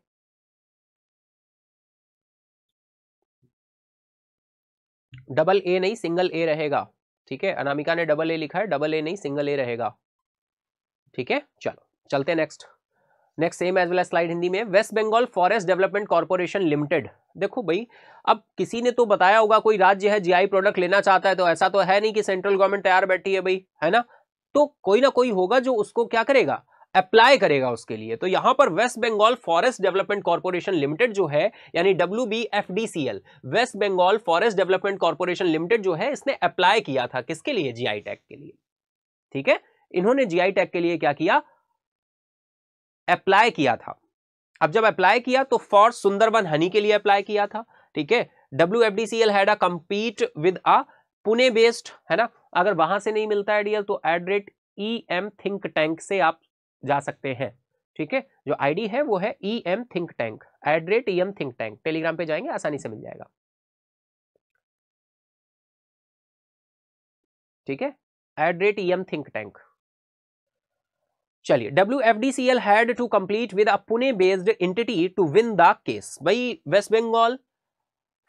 डबल ए नहीं सिंगल ए रहेगा ठीक है अनामिका ने डबल ए लिखा है डबल ए नहीं सिंगल ए रहेगा ठीक है चलो चलते next next same as well as slide Hindi में west Bengal forest development corporation limited देखो भाई अब किसी ने तो बताया होगा कोई राज्य है जीआई प्रोडक्ट लेना चाहता है तो ऐसा तो है नहीं कि सेंट्रल गवर्नमेंट तैयार बैठी है भाई है ना तो कोई ना कोई होगा जो उसको क्या करेगा अप्लाई करेगा उसके लिए तो यहां पर west Bengal forest development corporation limited जो है यानी W B F D C L west Bengal forest development corporation limited जो है इसने अप्लाई किया था किसके लिए जीआई टैग के लिए ठीक है इन्होंने जीआई टैग के लिए क्या किया अप्लाई किया था अब जब अप्लाई किया तो फॉर सुंदरबन हनी के लिए अप्लाई किया था ठीक है W F D C L had a compete with a Pune based है ना अगर वहां से नहीं मिलता आइडियल तो at rate E M think tank से आप जा सकते हैं ठीक है जो आईडी है वो है E M think tank at rate E M think tank Telegram पे जाएंगे आसानी से मिल जाएगा ठीक है at rate E M think tank चलिए W F D C L had to complete with a Pune based entity to win the case भाई west Bengal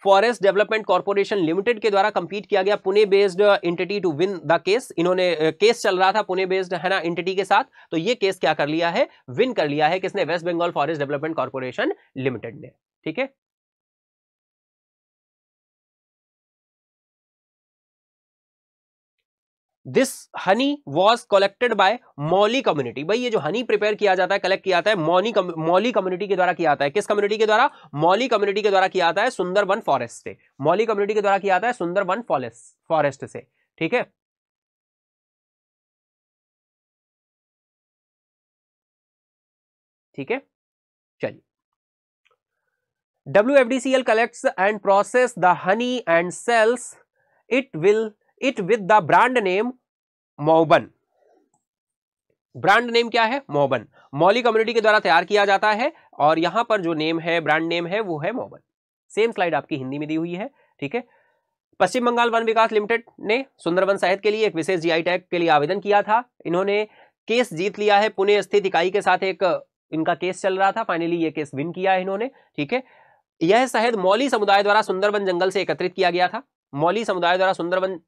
forest development corporation limited के द्वारा कंप्लीट किया गया Pune based entity to win the case इन्होंने case चल रहा था पुणे बेस्ड है ना एंटिटी के साथ तो ये केस क्या कर लिया है विन कर लिया है किसने west Bengal forest development corporation limited ने ठीक है this honey was collected by Mouli community भाई ये जो हनी प्रिपेयर किया जाता है कलेक्ट किया जाता है मौली मौली कम्युनिटी के द्वारा किया जाता है किस कम्युनिटी के द्वारा मौली कम्युनिटी के द्वारा किया जाता है सुंदर वन फॉरेस्ट से मौली कम्युनिटी के द्वारा किया जाता है सुंदरवन फॉरेस्ट फॉरेस्ट से ठीक है ठीक है चलिए L collects and process the honey and sells it will it with the brand name Mobon brand name क्या है मोबन मौली कम्युनिटी के द्वारा तैयार किया जाता है और यहां पर जो नेम है ब्रांड नेम है वो है मोबन सेम स्लाइड आपकी हिंदी में दी हुई है ठीक है पश्चिम बंगाल वन विकास लिमिटेड ने सुंदरबन साहित्य के लिए एक विशेष जीआई टैग के लिए आवेदन किया था इन्होंने केस जीत लिया है पुणे स्थित इकाई के साथ एक इनका केस चल रहा था फाइनली ये केस विन किया है इन्होंने ठीक है यह शहद मौली समुदाय द्वारा सुंदरबन जंगल से एकत्रित किया गया था मौली समुदाय द्वारा सुंदरबन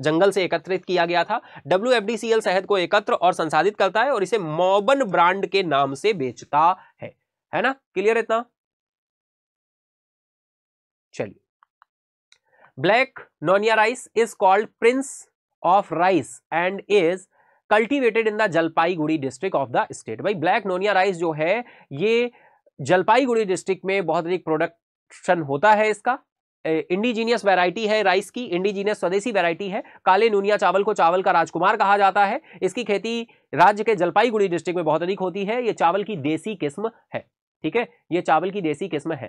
जंगल से एकत्रित किया गया था डब्ल्यू शहद को एकत्र और संसाधित करता है और इसे मॉबन ब्रांड के नाम से बेचता है है ना क्लियर इतना चलिए black Nonia rice is called prince of rice and is cultivated in the Jalpaiguri district of the state भाई ब्लैक नोनिया राइस जो है ये जलपाईगुड़ी डिस्ट्रिक्ट में बहुत अधिक प्रोडक्शन होता है इसका इंडिजीनियस वैरायटी है राइस की इंडिजीनियस स्वदेशी वैरायटी है काले नूनिया चावल को चावल का राजकुमार कहा जाता है इसकी खेती राज्य के जलपाईगुड़ी डिस्ट्रिक्ट में बहुत अधिक होती है यह चावल की देसी किस्म है ठीक है यह चावल की देसी किस्म है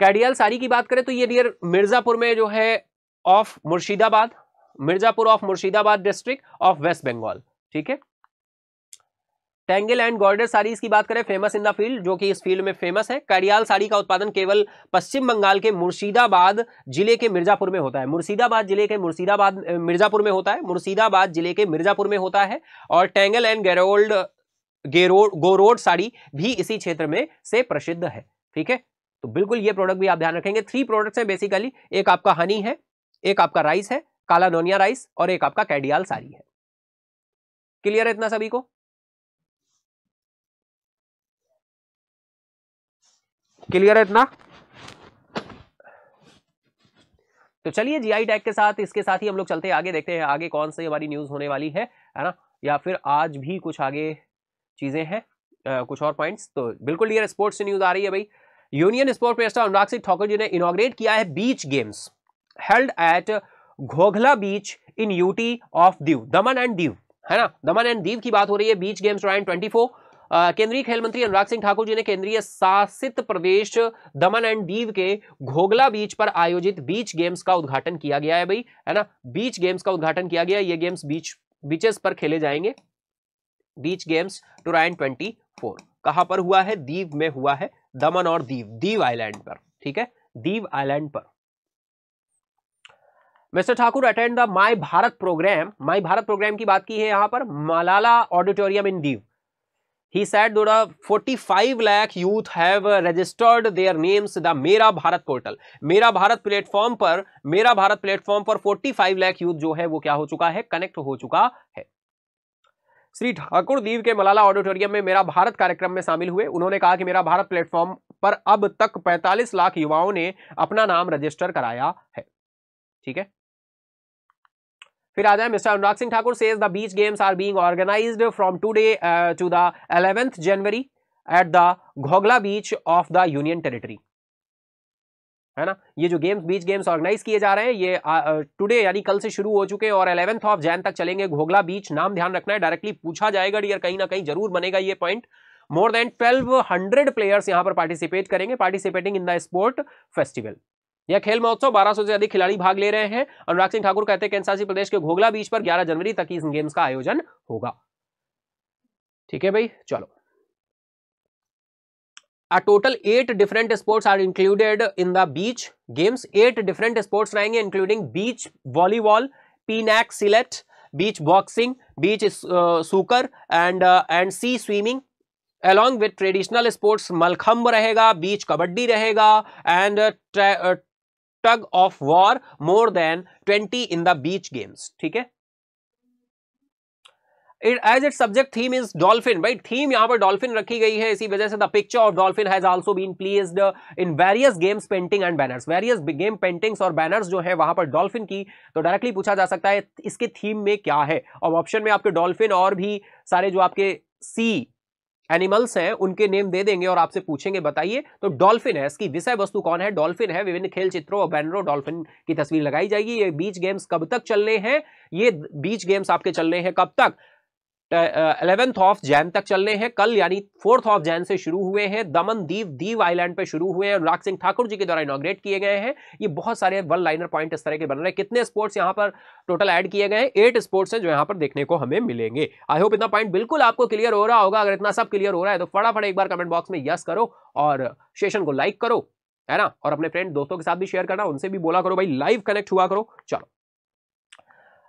कैडियल सारी की बात करें तो ये डियर मिर्जापुर में जो है of Murshidabad Mirzapur of Murshidabad district of west Bengal ठीक है टेंगल एंड गोल्डर साड़ीज की बात करें फेमस इन द फील्ड जो कि इस फील्ड में फेमस है कड़ियाल साड़ी का उत्पादन केवल पश्चिम बंगाल के मुर्शिदाबाद जिले के मिर्जापुर में होता है मुर्शिदाबाद जिले के मुर्शिदाबाद मिर्जापुर में होता है मुर्शिदाबाद जिले के मिर्जापुर में होता है और टेंगल एंड गेरोल्ड गेरोड गोरोड साड़ी भी इसी क्षेत्र में से प्रसिद्ध है ठीक है तो बिल्कुल ये प्रोडक्ट भी आप ध्यान रखेंगे थ्री प्रोडक्ट्स हैं बेसिकली एक आपका हनी है एक आपका राइस है काला नोनिया राइस और एक आपका कैडियाल साड़ी है क्लियर है इतना सभी को क्लियर है इतना तो चलिए जीआई टैग के साथ इसके साथ ही हम लोग चलते हैं आगे देखते हैं आगे कौन सी हमारी न्यूज़ होने वाली है है ना या फिर आज भी कुछ आगे चीज़ें हैं कुछ और पॉइंट्स तो बिल्कुल क्लियर स्पोर्ट्स से न्यूज़ आ रही है भाई union sport minister Anurag Singh Thakur ji ने इनोग्रेट किया है beach games held at Ghoghla beach in UT of Diu Daman and Diu है ना दमन एंड दीव की बात हो रही है बीच गेम्स ट्वेंटी फोर केंद्रीय खेल मंत्री अनुराग सिंह ठाकुर जी ने केंद्रीय शासित प्रदेश दमन एंड दीव के घोगला बीच पर आयोजित बीच गेम्स का उद्घाटन किया गया है भाई है ना बीच गेम्स का उद्घाटन किया गया ये गेम्स बीच बीचेस पर खेले जाएंगे beach games two twenty four कहां पर हुआ है दीव में हुआ है दमन और दीव दीव आइलैंड पर ठीक है दीव आइलैंड पर mister Thakur attend the my Bharat program my Bharat program की बात की है यहां पर Malala auditorium in Diu he said that 45 lakh youth have registered their names the mera bharat portal mera bharat platform पर mera bharat platform पर 45 lakh youth जो है वो क्या हो चुका है कनेक्ट हो चुका है श्री ठाकुर दीव के मलाला ऑडिटोरियम में मेरा भारत कार्यक्रम में शामिल हुए उन्होंने कहा कि मेरा भारत प्लेटफॉर्म पर अब तक 45 लाख युवाओं ने अपना नाम रजिस्टर कराया है ठीक है फिर आ जाए mister Anurag Singh Thakur says the beach games are being organised from today to the eleventh January at the Ghogla beach of the union territory है ना ये जो गेम्स बीच गेम्स ऑर्गेनाइज किए जा रहे हैं ये टुडे uh, uh, यानी कल से शुरू हो चुके हैं और इलेवेंथ ऑफ जैन तक चलेंगे घोगला बीच नाम ध्यान रखना है डायरेक्टली पूछा जाएगा डियर कहीं ना कहीं जरूर बनेगा ये point more than twelve hundred players यहां पर पार्टिसिपेट करेंगे participating in the sport festival यह खेल महोत्सव 1200 से अधिक खिलाड़ी भाग ले रहे हैं अनुराग सिंह ठाकुर कहते हैं केन्द्र प्रदेश के घोगला बीच पर ग्यारह जनवरी तक इस गेम्स का आयोजन होगा ठीक है भाई चलो total eight different sports are included in the beach games eight different sports रहेंगे including beach volleyball pencak silat beach boxing beach soccer and and sea swimming along with traditional sports mallakhamb रहेगा beach kabaddi रहेगा and tug of war more than 20 in the beach games ठीक है it as it subject theme is dolphin right theme यहां पर dolphin रखी गई है इसी वजह से the picture of dolphin has also been placed in various games painting and banners various game paintings और बैनर्स जो है वहां पर डॉल्फिन की तो डायरेक्टली पूछा जा सकता है इसके थीम में क्या है और ऑप्शन में आपके डॉल्फिन और भी सारे जो आपके सी एनिमल्स हैं उनके नेम दे देंगे और आपसे पूछेंगे बताइए तो डॉल्फिन है इसकी विषय वस्तु कौन है डॉल्फिन है विभिन्न खेल चित्रों और बैनरों डॉल्फिन की तस्वीर लगाई जाएगी ये बीच गेम्स कब तक चलने हैं ये बीच गेम्स आपके चलने हैं कब तक अलेवेंथ ऑफ जैन तक चलने हैं कल यानी फोर्थ ऑफ जैन से शुरू हुए हैं दमन दीव दीव आइलैंड पे शुरू हुए हैं अनुराग सिंह ठाकुर जी के द्वारा इनोग्रेट किए गए हैं ये बहुत सारे वन लाइनर पॉइंट इस तरह के बन रहे हैं कितने स्पोर्ट्स यहाँ पर टोटल ऐड किए गए हैं एट स्पोर्ट्स हैं जो यहाँ पर देखने को हमें मिलेंगे आई होप इतना पॉइंट बिल्कुल आपको क्लियर हो रहा होगा अगर इतना सब क्लियर हो रहा है तो फटाफट एक बार कमेंट बॉक्स में यस करो और सेशन को लाइक करो है ना और अपने फ्रेंड दोस्तों के साथ भी शेयर करना उनसे भी बोला करो भाई लाइव कनेक्ट हुआ करो चलो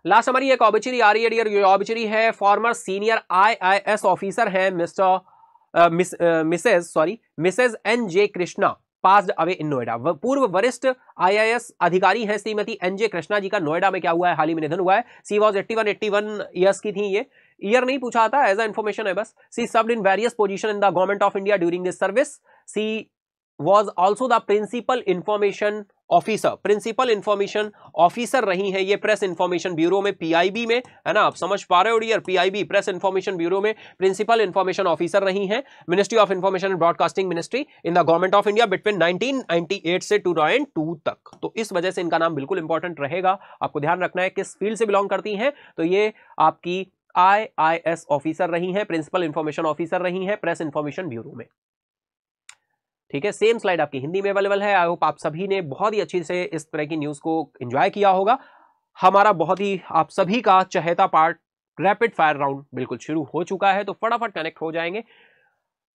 लास्ट हमारी एक ऑबिचरी आ रही है डियर ऑबिचरी है फॉर्मर सीनियर आईआईएस ऑफिसर हैं mister missus sorry missus N J Krishna passed away in Noida पूर्व वरिष्ठ आईआईएस अधिकारी हैं श्रीमती एन जे कृष्णा जी का नोएडा में क्या हुआ है हाल ही में निधन हुआ है she was eighty one eighty one की थी ये ईयर नहीं पूछा आता एज अ इन्फॉर्मेशन है बस she served in various position in the government of India during this service she was also the principal information officer principal information officer रही हैं ये प्रेस इंफॉर्मेशन ब्यूरो में पीआईबी में है ना आप समझ पा रहे हो dear PIB press information bureau में प्रिंसिपल इंफॉर्मेशन ऑफिसर रही हैं ministry of information and broadcasting ministry in the government of India between nineteen से टू तक तो इस वजह से इनका नाम बिल्कुल इंपॉर्टेंट रहेगा आपको ध्यान रखना है किस फील्ड से बिलोंग करती हैं तो ये आपकी एस ऑफिसर रही हैं प्रिंसिपल इंफॉर्मेशन ऑफिसर रही हैं प्रेस इंफॉर्मेशन ब्यूरो में ठीक है सेम स्लाइड आपकी हिंदी में अवेलेबल है आई होप आप सभी ने बहुत ही अच्छी से इस तरह की न्यूज़ को एंजॉय किया होगा हमारा बहुत ही आप सभी का चहेता पार्ट रैपिड फायर राउंड बिल्कुल शुरू हो चुका है तो फटाफट कनेक्ट हो जाएंगे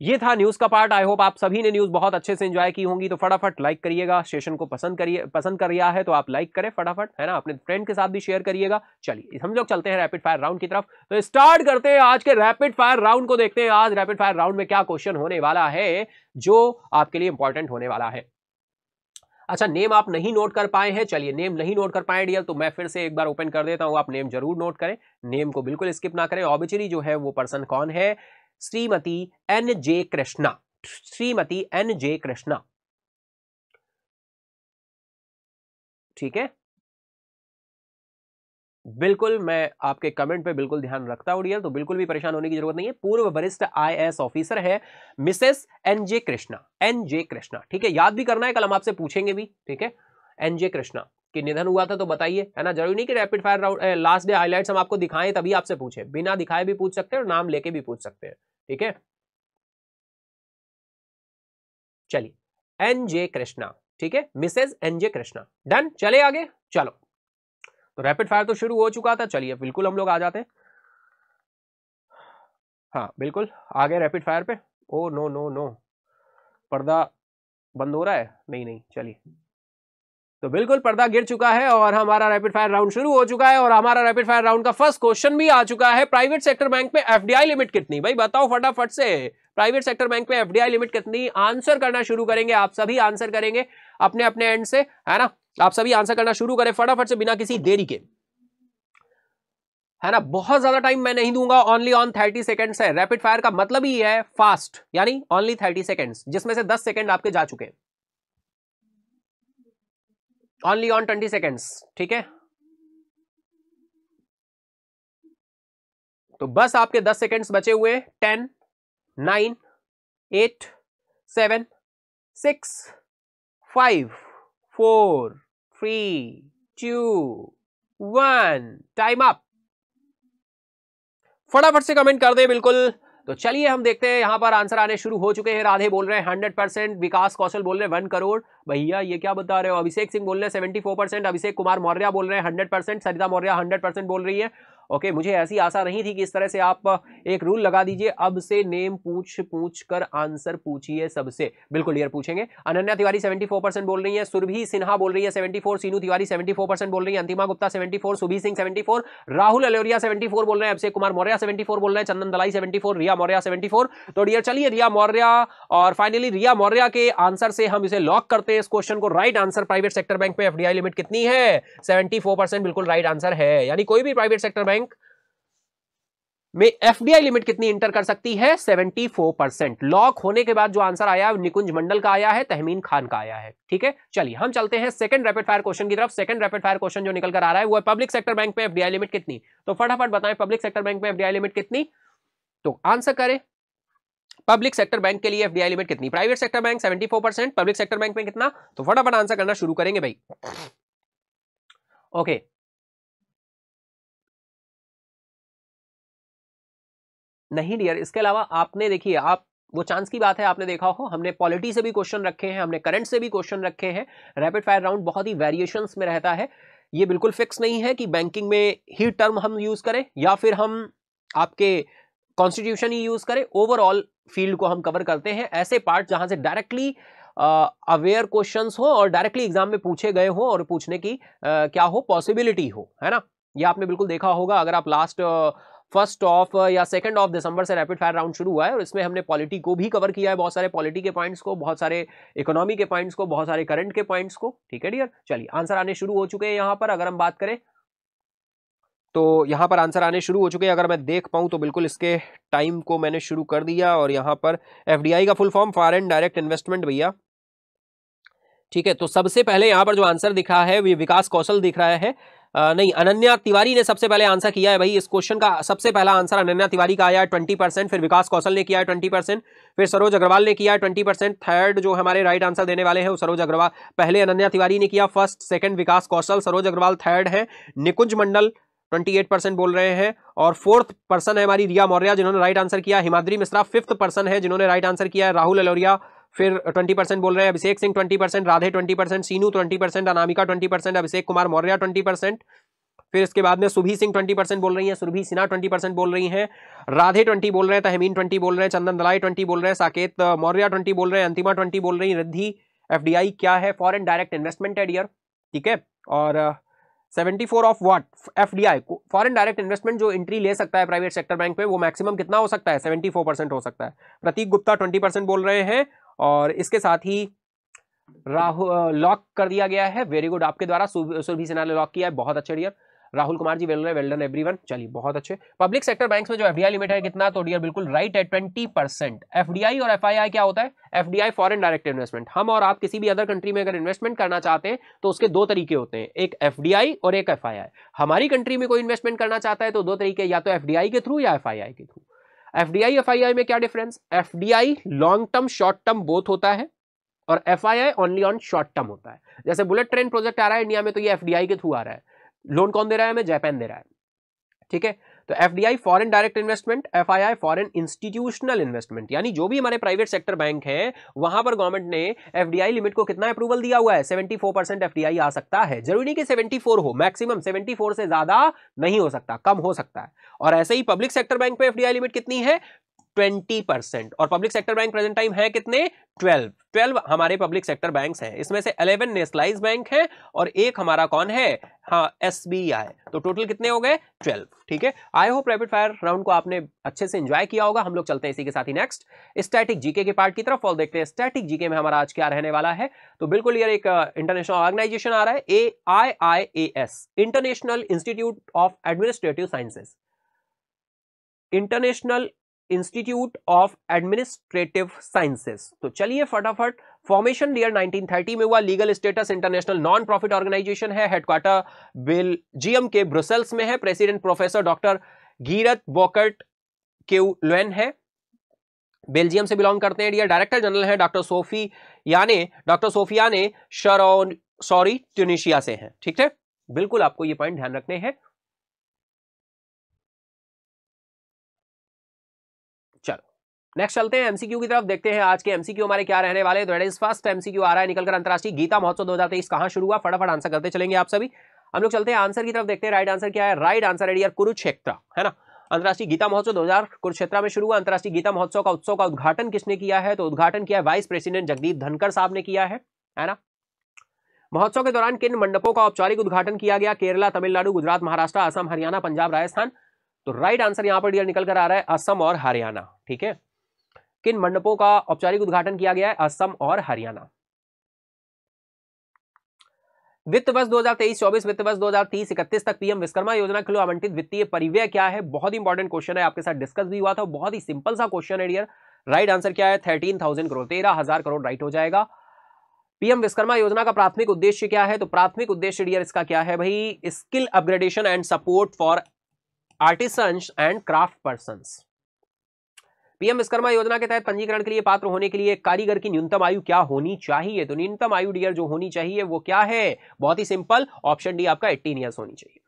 ये था न्यूज़ का पार्ट आई होप आप सभी ने न्यूज़ बहुत अच्छे से एंजॉय की होंगी तो फटाफट लाइक करिएगा स्टेशन को पसंद करिए पसंद कर रहा है तो आप लाइक करें फटाफट है ना अपने फ्रेंड के साथ भी शेयर करिएगा चलिए हम लोग चलते हैं रैपिड फायर राउंड की तरफ तो स्टार्ट करते हैं आज के रैपिड फायर राउंड को देखते हैं आज रैपिड फायर राउंड में क्या क्वेश्चन होने वाला है जो आपके लिए इंपॉर्टेंट होने वाला है अच्छा नेम आप नहीं नोट कर पाए हैं चलिए नेम नहीं नोट कर पाए डियर तो मैं फिर से एक बार ओपन कर देता हूं आप नेम जरूर नोट करें नेम को बिल्कुल स्किप ना करें ऑबिचरी जो है वो पर्सन कौन है Shrimati N J Krishna Shrimati N J Krishna ठीक है बिल्कुल मैं आपके कमेंट पे बिल्कुल ध्यान रखता हूं हूँ तो बिल्कुल भी परेशान होने की जरूरत नहीं है पूर्व वरिष्ठ आईएएस ऑफिसर है missus N J Krishna N J Krishna ठीक है याद भी करना है कल हम आपसे पूछेंगे भी ठीक है एन जे कृष्णा कि निधन हुआ था तो बताइए है ना जरूरी नहीं कि rapid fire round last day highlight हम आपको दिखाएं तभी आपसे पूछे बिना दिखाए भी पूछ सकते हैं और नाम लेके भी पूछ सकते हैं ठीक है चलिए एन जे कृष्णा ठीक है missus N J Krishna done चले आगे चलो तो रैपिड फायर तो शुरू हो चुका था चलिए बिल्कुल हम लोग आ जाते हैं हाँ बिल्कुल आगे रैपिड फायर पे ओ नो नो नो पर्दा बंद हो रहा है नहीं नहीं चलिए तो बिल्कुल पर्दा गिर चुका है और हमारा रैपिड फायर राउंड शुरू हो चुका है और हमारा रैपिड फायर राउंड का फर्स्ट क्वेश्चन भी आ चुका है प्राइवेट सेक्टर बैंक में एफडीआई लिमिट कितनी भाई बताओ फटाफट से प्राइवेट सेक्टर बैंक में एफडीआई लिमिट कितनी आंसर करना शुरू करेंगे आप सभी आंसर करेंगे अपने अपने एंड से है ना आप सभी आंसर करना शुरू करें फटाफट से बिना किसी देरी के है ना बहुत ज्यादा टाइम मैं नहीं दूंगा ओनली ऑन थर्टी सेकेंड्स है रैपिड फायर का मतलब ही है फास्ट यानी ओनली थर्टी सेकेंड्स जिसमें से दस सेकेंड आपके जा चुके हैं ओनली ऑन ट्वेंटी सेकेंड्स ठीक है तो बस आपके दस सेकेंड्स बचे हुए ten nine eight seven six five four three two one time up फटाफट से कमेंट कर दे बिल्कुल तो चलिए हम देखते हैं यहाँ पर आंसर आने शुरू हो चुके हैं राधे बोल रहे हैं हंड्रेड परसेंट विकास कौशल बोल रहे हैं वन करोड़ भैया ये क्या बता रहे हो अभिषेक सिंह बोल रहे हैं seventy four percent Abhishek Kumar Maurya बोल रहे हैं hundred percent Sarita Maurya hundred percent बोल रही है ओके okay, मुझे ऐसी आशा नहीं थी कि इस तरह से आप एक रूल लगा दीजिए अब से नेम पूछ पूछ कर आंसर पूछिए सबसे बिल्कुल डियर पूछेंगे अनन्या तिवारी 74 परसेंट बोल रही है सुरभि सिन्हा बोल रही है 74 सीनू तिवारी 74 परसेंट बोल रही है अंतिमा गुप्ता 74 सुभी सिंह 74 राहुल अलोरिया 74 बोल रहे हैं अभिषेक कुमार मौर्या सेवेंटी बोल रहे हैं चंदन दलाई सेवेंटी रिया मौर्य सेवेंटी तो डियर चलिए रिया मौर्य और फाइनली रिया मौर्य के आंसर से हम इसे लॉक करते हैं इस क्वेश्चन को right answer private sector bank में एफ लिमिट कितनी है सेवेंटी बिल्कुल राइट आंसर है यानी कोई भी प्राइवेट सेक्टर बैंक में एफडीआई लिमिट कितनी इंटर कर सकती है 74 परसेंट लॉक होने के बाद जो आंसर आया निकुंज मंडल का आया है तहमीन खान का आया है ठीक है चलिए हम चलते हैं सेकंड रैपिड फायर क्वेश्चन की तरफ सेकंड रैपिड फायर क्वेश्चन जो निकल कर आ रहा है वो है पब्लिक सेक्टर बैंक में एफडीआई लिमिट कितनी तो फटाफट बताएं पब्लिक सेक्टर बैंक में एफडीआई लिमिट कितनी तो आंसर करें पब्लिक सेक्टर बैंक के लिए एफडीआई लिमिट कितनी private sector bank seventy public sector bank में कितना तो फटाफट आंसर करना शुरू करेंगे भाई ओके okay. नहीं डियर इसके अलावा आपने देखिए आप वो चांस की बात है आपने देखा हो हमने पॉलिटी से भी क्वेश्चन रखे हैं हमने करंट से भी क्वेश्चन रखे हैं रैपिड फायर राउंड बहुत ही वेरिएशन में रहता है ये बिल्कुल फिक्स नहीं है कि बैंकिंग में ही टर्म हम यूज़ करें या फिर हम आपके कॉन्स्टिट्यूशन ही यूज़ करें ओवरऑल फील्ड को हम कवर करते हैं ऐसे पार्ट जहां से डायरेक्टली अवेयर क्वेश्चन हो और डायरेक्टली एग्जाम में पूछे गए हो और पूछने की uh, क्या हो पॉसिबिलिटी हो है ना ये आपने बिल्कुल देखा होगा अगर आप लास्ट uh, फर्स्ट ऑफ या सेकंड ऑफ दिसंबर से रैपिड फायर राउंड शुरू हुआ है और इसमें हमने पॉलिटी को भी कवर किया है बहुत सारे पॉलिटी के पॉइंट्स को बहुत सारे इकोनॉमी के पॉइंट्स को बहुत सारे करंट के पॉइंट्स को ठीक है डियर चलिए आंसर आने शुरू हो चुके हैं यहाँ पर अगर हम बात करें तो यहाँ पर आंसर आने शुरू हो चुके हैं अगर मैं देख पाऊँ तो बिल्कुल इसके टाइम को मैंने शुरू कर दिया और यहाँ पर एफ का full form foreign direct investment भैया ठीक है तो सबसे पहले यहाँ पर जो आंसर दिखा है विकास कौशल दिख रहा है आ, नहीं अनन्या तिवारी ने सबसे पहले आंसर किया है भाई इस क्वेश्चन का सबसे पहला आंसर अनन्या तिवारी का आया है ट्वेंटी परसेंट फिर विकास कौशल ने किया है ट्वेंटी परसेंट फिर सरोज अग्रवाल ने किया है ट्वेंटी परसेंट थर्ड जो हमारे राइट आंसर देने वाले हैं वो सरोज अग्रवाल पहले अनन्या तिवारी ने किया first second Vikas Kaushal Saroj Agarwal third है निकुंज मंडल ट्वेंटी परसेंट बोल रहे हैं और फोर्थ पर्सन है हमारी रिया मौर्य जिन्होंने राइट आंसर किया हिमाद्री मिश्रा फिफ्थ पर्सन है जिन्होंने राइट आंसर किया है राहुल अलोरिया फिर ट्वेंटी परसेंट बोल रहे हैं Abhishek Singh twenty percent Radhe twenty percent Seenu twenty percent Anamika twenty percent Abhishek Kumar Maurya twenty percent फिर इसके बाद में सुभी सिंह ट्वेंटी परसेंट बोल रही हैं सुरभि सिन्हा ट्वेंटी परसेंट बोल रही हैं राधे ट्वेंटी बोल रहे हैं तहमीन ट्वेंटी बोल रहे हैं चंदन दलाई ट्वेंटी बोल रहे हैं साकेत मौर्या ट्वेंटी बोल रहे हैं अंतिमा ट्वेंटी बोल रही रिद्धि एफ क्या है फॉरन डायरेक्ट इन्वेस्टमेंट है ईयर ठीक है और seventy four of what F D I foreign direct investment जो एंट्री ले सकता है प्राइवेट सेक्टर बैंक में वो मैक्सिमम कितना हो सकता है सेवेंटी फोर परसेंट हो सकता है प्रतीक गुप्ता ट्वेंटी परसेंट बोल रहे हैं और इसके साथ ही राहुल लॉक कर दिया गया है वेरी गुड आपके द्वारा सुरभि सिन्हा ने लॉक किया है बहुत अच्छा dear Rahul Kumar ji well well done every one चलिए बहुत अच्छे पब्लिक सेक्टर बैंक में जो एफडीआई लिमिट है कितना तो डियर बिल्कुल राइट है ट्वेंटी परसेंट एफडीआई और एफ क्या होता है एफडीआई फॉरन डायरेक्ट इन्वेस्टमेंट हम और आप किसी भी अदर कंट्री में अगर इन्वेस्टमेंट करना चाहते हैं तो उसके दो तरीके होते हैं एक एफडीआई और एक एफ हमारी कंट्री में कोई इन्वेस्टमेंट करना चाहता है तो दो तरीके या तो एफडीआई के थ्रू या एफ के through F D I F I I में क्या difference F D I long term short term both होता है और F I I only on short term होता है जैसे बुलेट ट्रेन प्रोजेक्ट आ रहा है इंडिया में तो ये एफ डी आई के थ्रू आ रहा है लोन कौन दे रहा है हमें जापान दे रहा है ठीक है तो F D I foreign direct investment F I I foreign institutional investment यानी जो भी हमारे प्राइवेट सेक्टर बैंक हैं वहां पर गवर्नमेंट ने एफ डी आई लिमिट को कितना अप्रूवल दिया हुआ है seventy four percent F D I आ सकता है जरूरी नहीं कि सेवेंटी फोर हो मैक्सिमम सेवेंटी फोर से ज्यादा नहीं हो सकता कम हो सकता है और ऐसे ही पब्लिक सेक्टर बैंक पे एफ डी आई लिमिट कितनी है ट्वेंटी परसेंट और public sector bank present time है कितने ट्वेल्व ट्वेल्व हमारे पब्लिक सेक्टर बैंक्स हैं इसमें से अलेवन नेशनलाइज बैंक हैं और एक हमारा कौन है हाँ एस तो टोटल कितने हो गए ट्वेल्व ठीक है I hope rapid fire round को आपने अच्छे से एंजॉय किया होगा हम लोग चलते हैं इसी के साथ ही नेक्स्ट स्टैटिक जीके के पार्ट की तरफ और देखते हैं स्टैटिक जीके में हमारा आज क्या रहने वाला है तो बिल्कुल यार एक इंटरनेशनल uh, ऑर्गेनाइजेशन आ रहा है A I I A S international institute of administrative sciences international institute of administrative sciences तो चलिए फटाफट फॉर्मेशन ईयर 1930 में हुआ legal status international non profit organisation है हेडक्वार्टर बेल्जियम के ब्रुसेल्स में है president professor doctor Geert Bouckaert क्यू लोन है बेल्जियम से बिलोंग करते हैं डियर डायरेक्टर जनरल है डॉक्टर सोफी याने डॉक्टर सोफिया ने शरो सॉरी ट्यूनिशिया से हैं ठीक है बिल्कुल आपको ये पॉइंट ध्यान रखने हैं नेक्स्ट चलते हैं एमसीक्यू की तरफ देखते हैं आज के एमसीक्यू हमारे क्या रहने वाले तो फर्स्ट एमसीक्यू आ रहा है निकलकर अंतरराष्ट्रीय गीता महोत्सव दो हजार तेईस कहां शुरू हुआ फटाफट आंसर करते चलेंगे आप सभी हम लोग चलते हैं आंसर की तरफ देखते हैं राइट आंसर क्या है राइट आंसर है यार कुरुक्षेत्र है ना अंतर्राष्ट्रीय गीता महोत्सव हजार कुरुक्षेत्र में शुरू हुआ अंतर्राष्ट्रीय गीता महोत्सव का उत्सव का उद्घाटन किसने किया है तो उद्घाटन किया वाइस प्रेसिडेंट जगदीप धनकर साहब ने किया है ना महोत्सव के दौरान किन मंडपों का औपचारिक उद्घाटन किया गया केरला तमिलनाडु गुजरात महाराष्ट्र असम हरियाणा पंजाब राजस्थान तो राइट आंसर यहाँ पर डियर निकल कर आ रहा है असम और हरियाणा ठीक है किन मंडपों का औपचारिक उद्घाटन किया गया है असम और हरियाणा वित्त वर्ष 2023-24 वित्त वर्ष 2030-31 तक पीएम विश्वकर्मा योजना के लिए आवंटित वित्तीय परिव्यय क्या है बहुत इंपॉर्टेंट क्वेश्चन है आपके साथ डिस्कस भी हुआ था बहुत ही सिंपल सा क्वेश्चन है डियर राइट आंसर क्या है थर्टीन थाउजेंड करोड़ तेरह हजार करोड़ राइट हो जाएगा पीएम विश्वकर्मा योजना का प्राथमिक उद्देश्य क्या है तो प्राथमिक उद्देश्य डियर इसका क्या है भाई skill upgradation and support for artisans and craft person PM Vishwakarma Yojana के तहत पंजीकरण के लिए पात्र होने के लिए कारीगर की न्यूनतम आयु क्या होनी चाहिए तो न्यूनतम आयु डियर जो होनी चाहिए वो क्या है बहुत ही सिंपल ऑप्शन डी आपका एट्टीन ईयर्स होनी चाहिए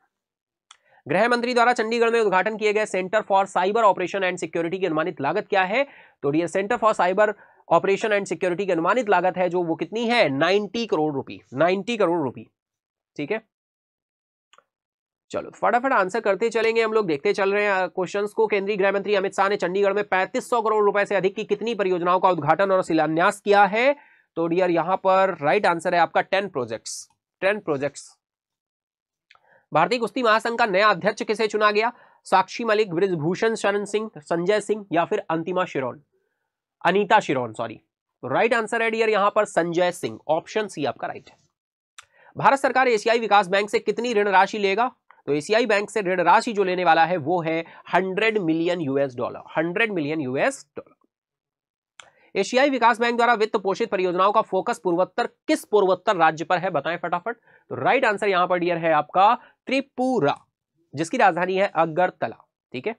गृह मंत्री द्वारा चंडीगढ़ में उद्घाटन किए गए centre for cyber operation and security की अनुमानित लागत क्या है तो dear centre for cyber operation and security की अनुमानित लागत है जो वो कितनी है 90 करोड़ रुपी 90 करोड़ रुपी ठीक है चलो फटाफट आंसर करते चलेंगे हम लोग देखते चल रहे हैं क्वेश्चंस uh, को केंद्रीय गृह मंत्री अमित शाह ने चंडीगढ़ में 3500 करोड़ रुपए से अधिक की कितनी परियोजनाओं का उद्घाटन और शिलान्यास किया है तो डियर यहां पर राइट आंसर है आपका टेन प्रोजेक्ट्स टेन प्रोजेक्ट्स भारतीय कुश्ती महासंघ का नया अध्यक्ष किसे चुना गया साक्षी मलिक ब्रिजभूषण शरण सिंह संजय सिंह या फिर Antima Shiron Anita Shiron sorry right answer है डियर यहां पर संजय सिंह ऑप्शन सी आपका राइट है भारत सरकार एशियाई विकास बैंक से कितनी ऋण राशि लेगा तो एशियाई बैंक से ऋण राशि जो लेने वाला है वो है hundred million US dollar hundred million US dollar एशियाई विकास बैंक द्वारा वित्त पोषित परियोजनाओं का फोकस पूर्वोत्तर किस पूर्वोत्तर राज्य पर है बताएं फटाफट तो राइट आंसर यहां पर डियर है आपका त्रिपुरा जिसकी राजधानी है अगरतला ठीक है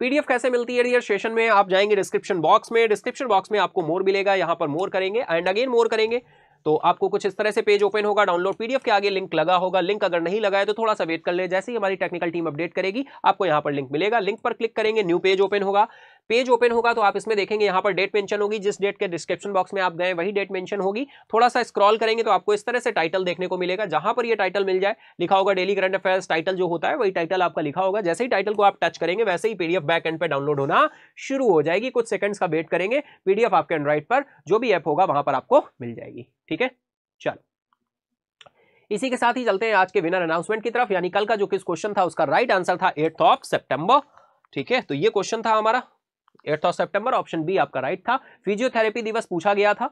पीडीएफ कैसे मिलती है डियर सेशन में आप जाएंगे डिस्क्रिप्शन बॉक्स में डिस्क्रिप्शन बॉक्स में आपको मोर मिलेगा यहां पर मोर करेंगे एंड अगेन मोर करेंगे तो आपको कुछ इस तरह से पेज ओपन होगा डाउनलोड पीडीएफ के आगे लिंक लगा होगा लिंक अगर नहीं लगाए तो थोड़ा सा वेट कर ले जैसे ही हमारी टेक्निकल टीम अपडेट करेगी आपको यहां पर लिंक मिलेगा लिंक पर क्लिक करेंगे न्यू पेज ओपन होगा पेज ओपन होगा तो आप इसमें देखेंगे यहाँ पर डेट मेंशन होगी जिस डेट के डिस्क्रिप्शन बॉक्स में आप गए वही डेट मेंशन होगी थोड़ा सा स्क्रॉल करेंगे तो आपको इस तरह से टाइटल देखने को मिलेगा जहां पर ये टाइटल मिल जाए लिखा होगा डेली करंट अफेयर्स टाइटल जो होता है वही टाइटल आपका लिखा होगा जैसे ही टाइटल को आप टच करेंगे वैसे ही पीडीएफ बैक एंड पे डाउनलोड होना शुरू हो जाएगी कुछ सेकंड का वेट करेंगे पीडीएफ आपके एंड्रॉइड पर जो भी ऐप होगा वहां पर आपको मिल जाएगी ठीक है चलो इसी के साथ ही चलते हैं आज के विनर अनाउंसमेंट की तरफ यानी कल का जो किस क्वेश्चन था उसका राइट आंसर था एट्थ ऑफ सेप्टेम्बर ठीक है तो ये क्वेश्चन था हमारा eighth of September option B आपका राइट था फिजियोथेरेपी दिवस पूछा गया था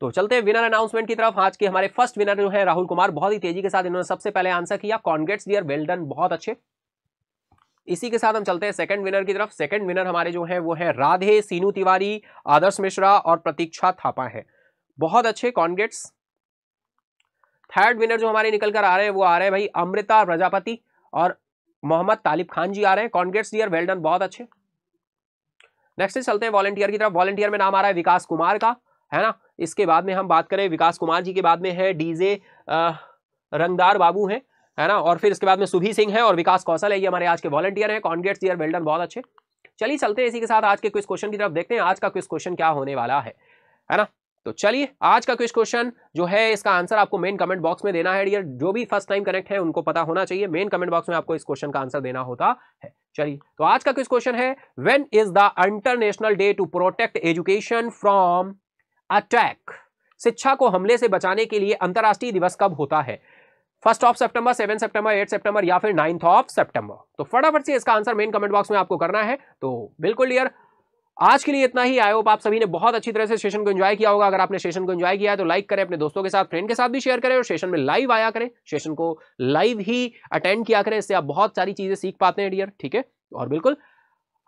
तो चलते हैं विनर अनाउंसमेंट की तरफ आज के हमारे फर्स्ट विनर जो है राहुल कुमार बहुत ही तेजी के साथ इन्होंने सबसे पहले आंसर किया कॉन्ग्रेट्स डियर वेल डन बहुत अच्छे इसी के साथ हम चलते हैं सेकंड विनर की तरफ सेकंड विनर हमारे जो है वो है राधे सीनू तिवारी आदर्श मिश्रा और प्रतीक्षा थापा है बहुत अच्छे कॉन्ग्रेट्स थर्ड विनर जो हमारे निकल कर आ रहे हैं वो आ रहे हैं भाई अमृता प्रजापति और मोहम्मद तालिब खान जी आ रहे हैं कॉन्ग्रेट्स डियर वेल डन बहुत अच्छे नेक्स्ट चलते हैं वॉलेंटियर की तरफ वॉलेंटियर में नाम आ रहा है विकास कुमार का है ना इसके बाद में हम बात करें विकास कुमार जी के बाद में है डीजे रंगदार बाबू हैं है ना और फिर इसके बाद में सुभी सिंह है और विकास कौशल है ये हमारे आज के वॉलेंटियर हैं कॉन्ग्रेट्स ईयर वेल्डन बहुत अच्छे चलिए चलते हैं इसी के साथ आज के क्विज क्वेश्चन की तरफ देखते हैं आज का क्विज क्वेश्चन क्या होने वाला है है ना तो चलिए आज का क्विज क्वेश्चन जो है इसका आंसर आपको मेन कमेंट बॉक्स में देना है डियर जो भी फर्स्ट टाइम कनेक्ट है उनको पता होना चाहिए मेन कमेंट बॉक्स में आपको इस क्वेश्चन का आंसर देना होता है चलिए तो आज का किस क्वेश्चन है when is the international day to protect education from attack शिक्षा को हमले से बचाने के लिए अंतर्राष्ट्रीय दिवस कब होता है first of September seven September eight September या फिर नाइन्थ ऑफ सेप्टेंबर तो फटाफट से इसका आंसर मेन कमेंट बॉक्स में आपको करना है तो बिल्कुल डियर आज के लिए इतना ही आई होप आप सभी ने बहुत अच्छी तरह से सेशन को एंजॉय किया होगा अगर आपने सेशन को एंजॉय किया है तो लाइक करें अपने दोस्तों के साथ फ्रेंड के साथ भी शेयर करें और सेशन में लाइव आया करें सेशन को लाइव ही अटेंड किया करें इससे आप बहुत सारी चीज़ें सीख पाते हैं डियर ठीक है और बिल्कुल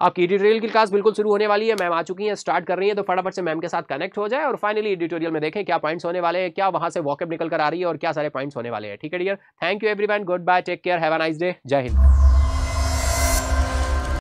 आपकी एडिटोरियल की क्लास बिल्कुल शुरू होने वाली है मैम आ चुकी है स्टार्ट कर रही है तो फटाफट से मैम के साथ कनेक्ट हो जाए और फाइनली एडिटोरियल में देखें क्या पॉइंट्स होने वाले हैं क्या वहां से वॉकअप निकल कर आ रही है और क्या सारे पॉइंट्स होने वाले हैं ठीक है dear thank you every good bye take care have a nice day जय हिंद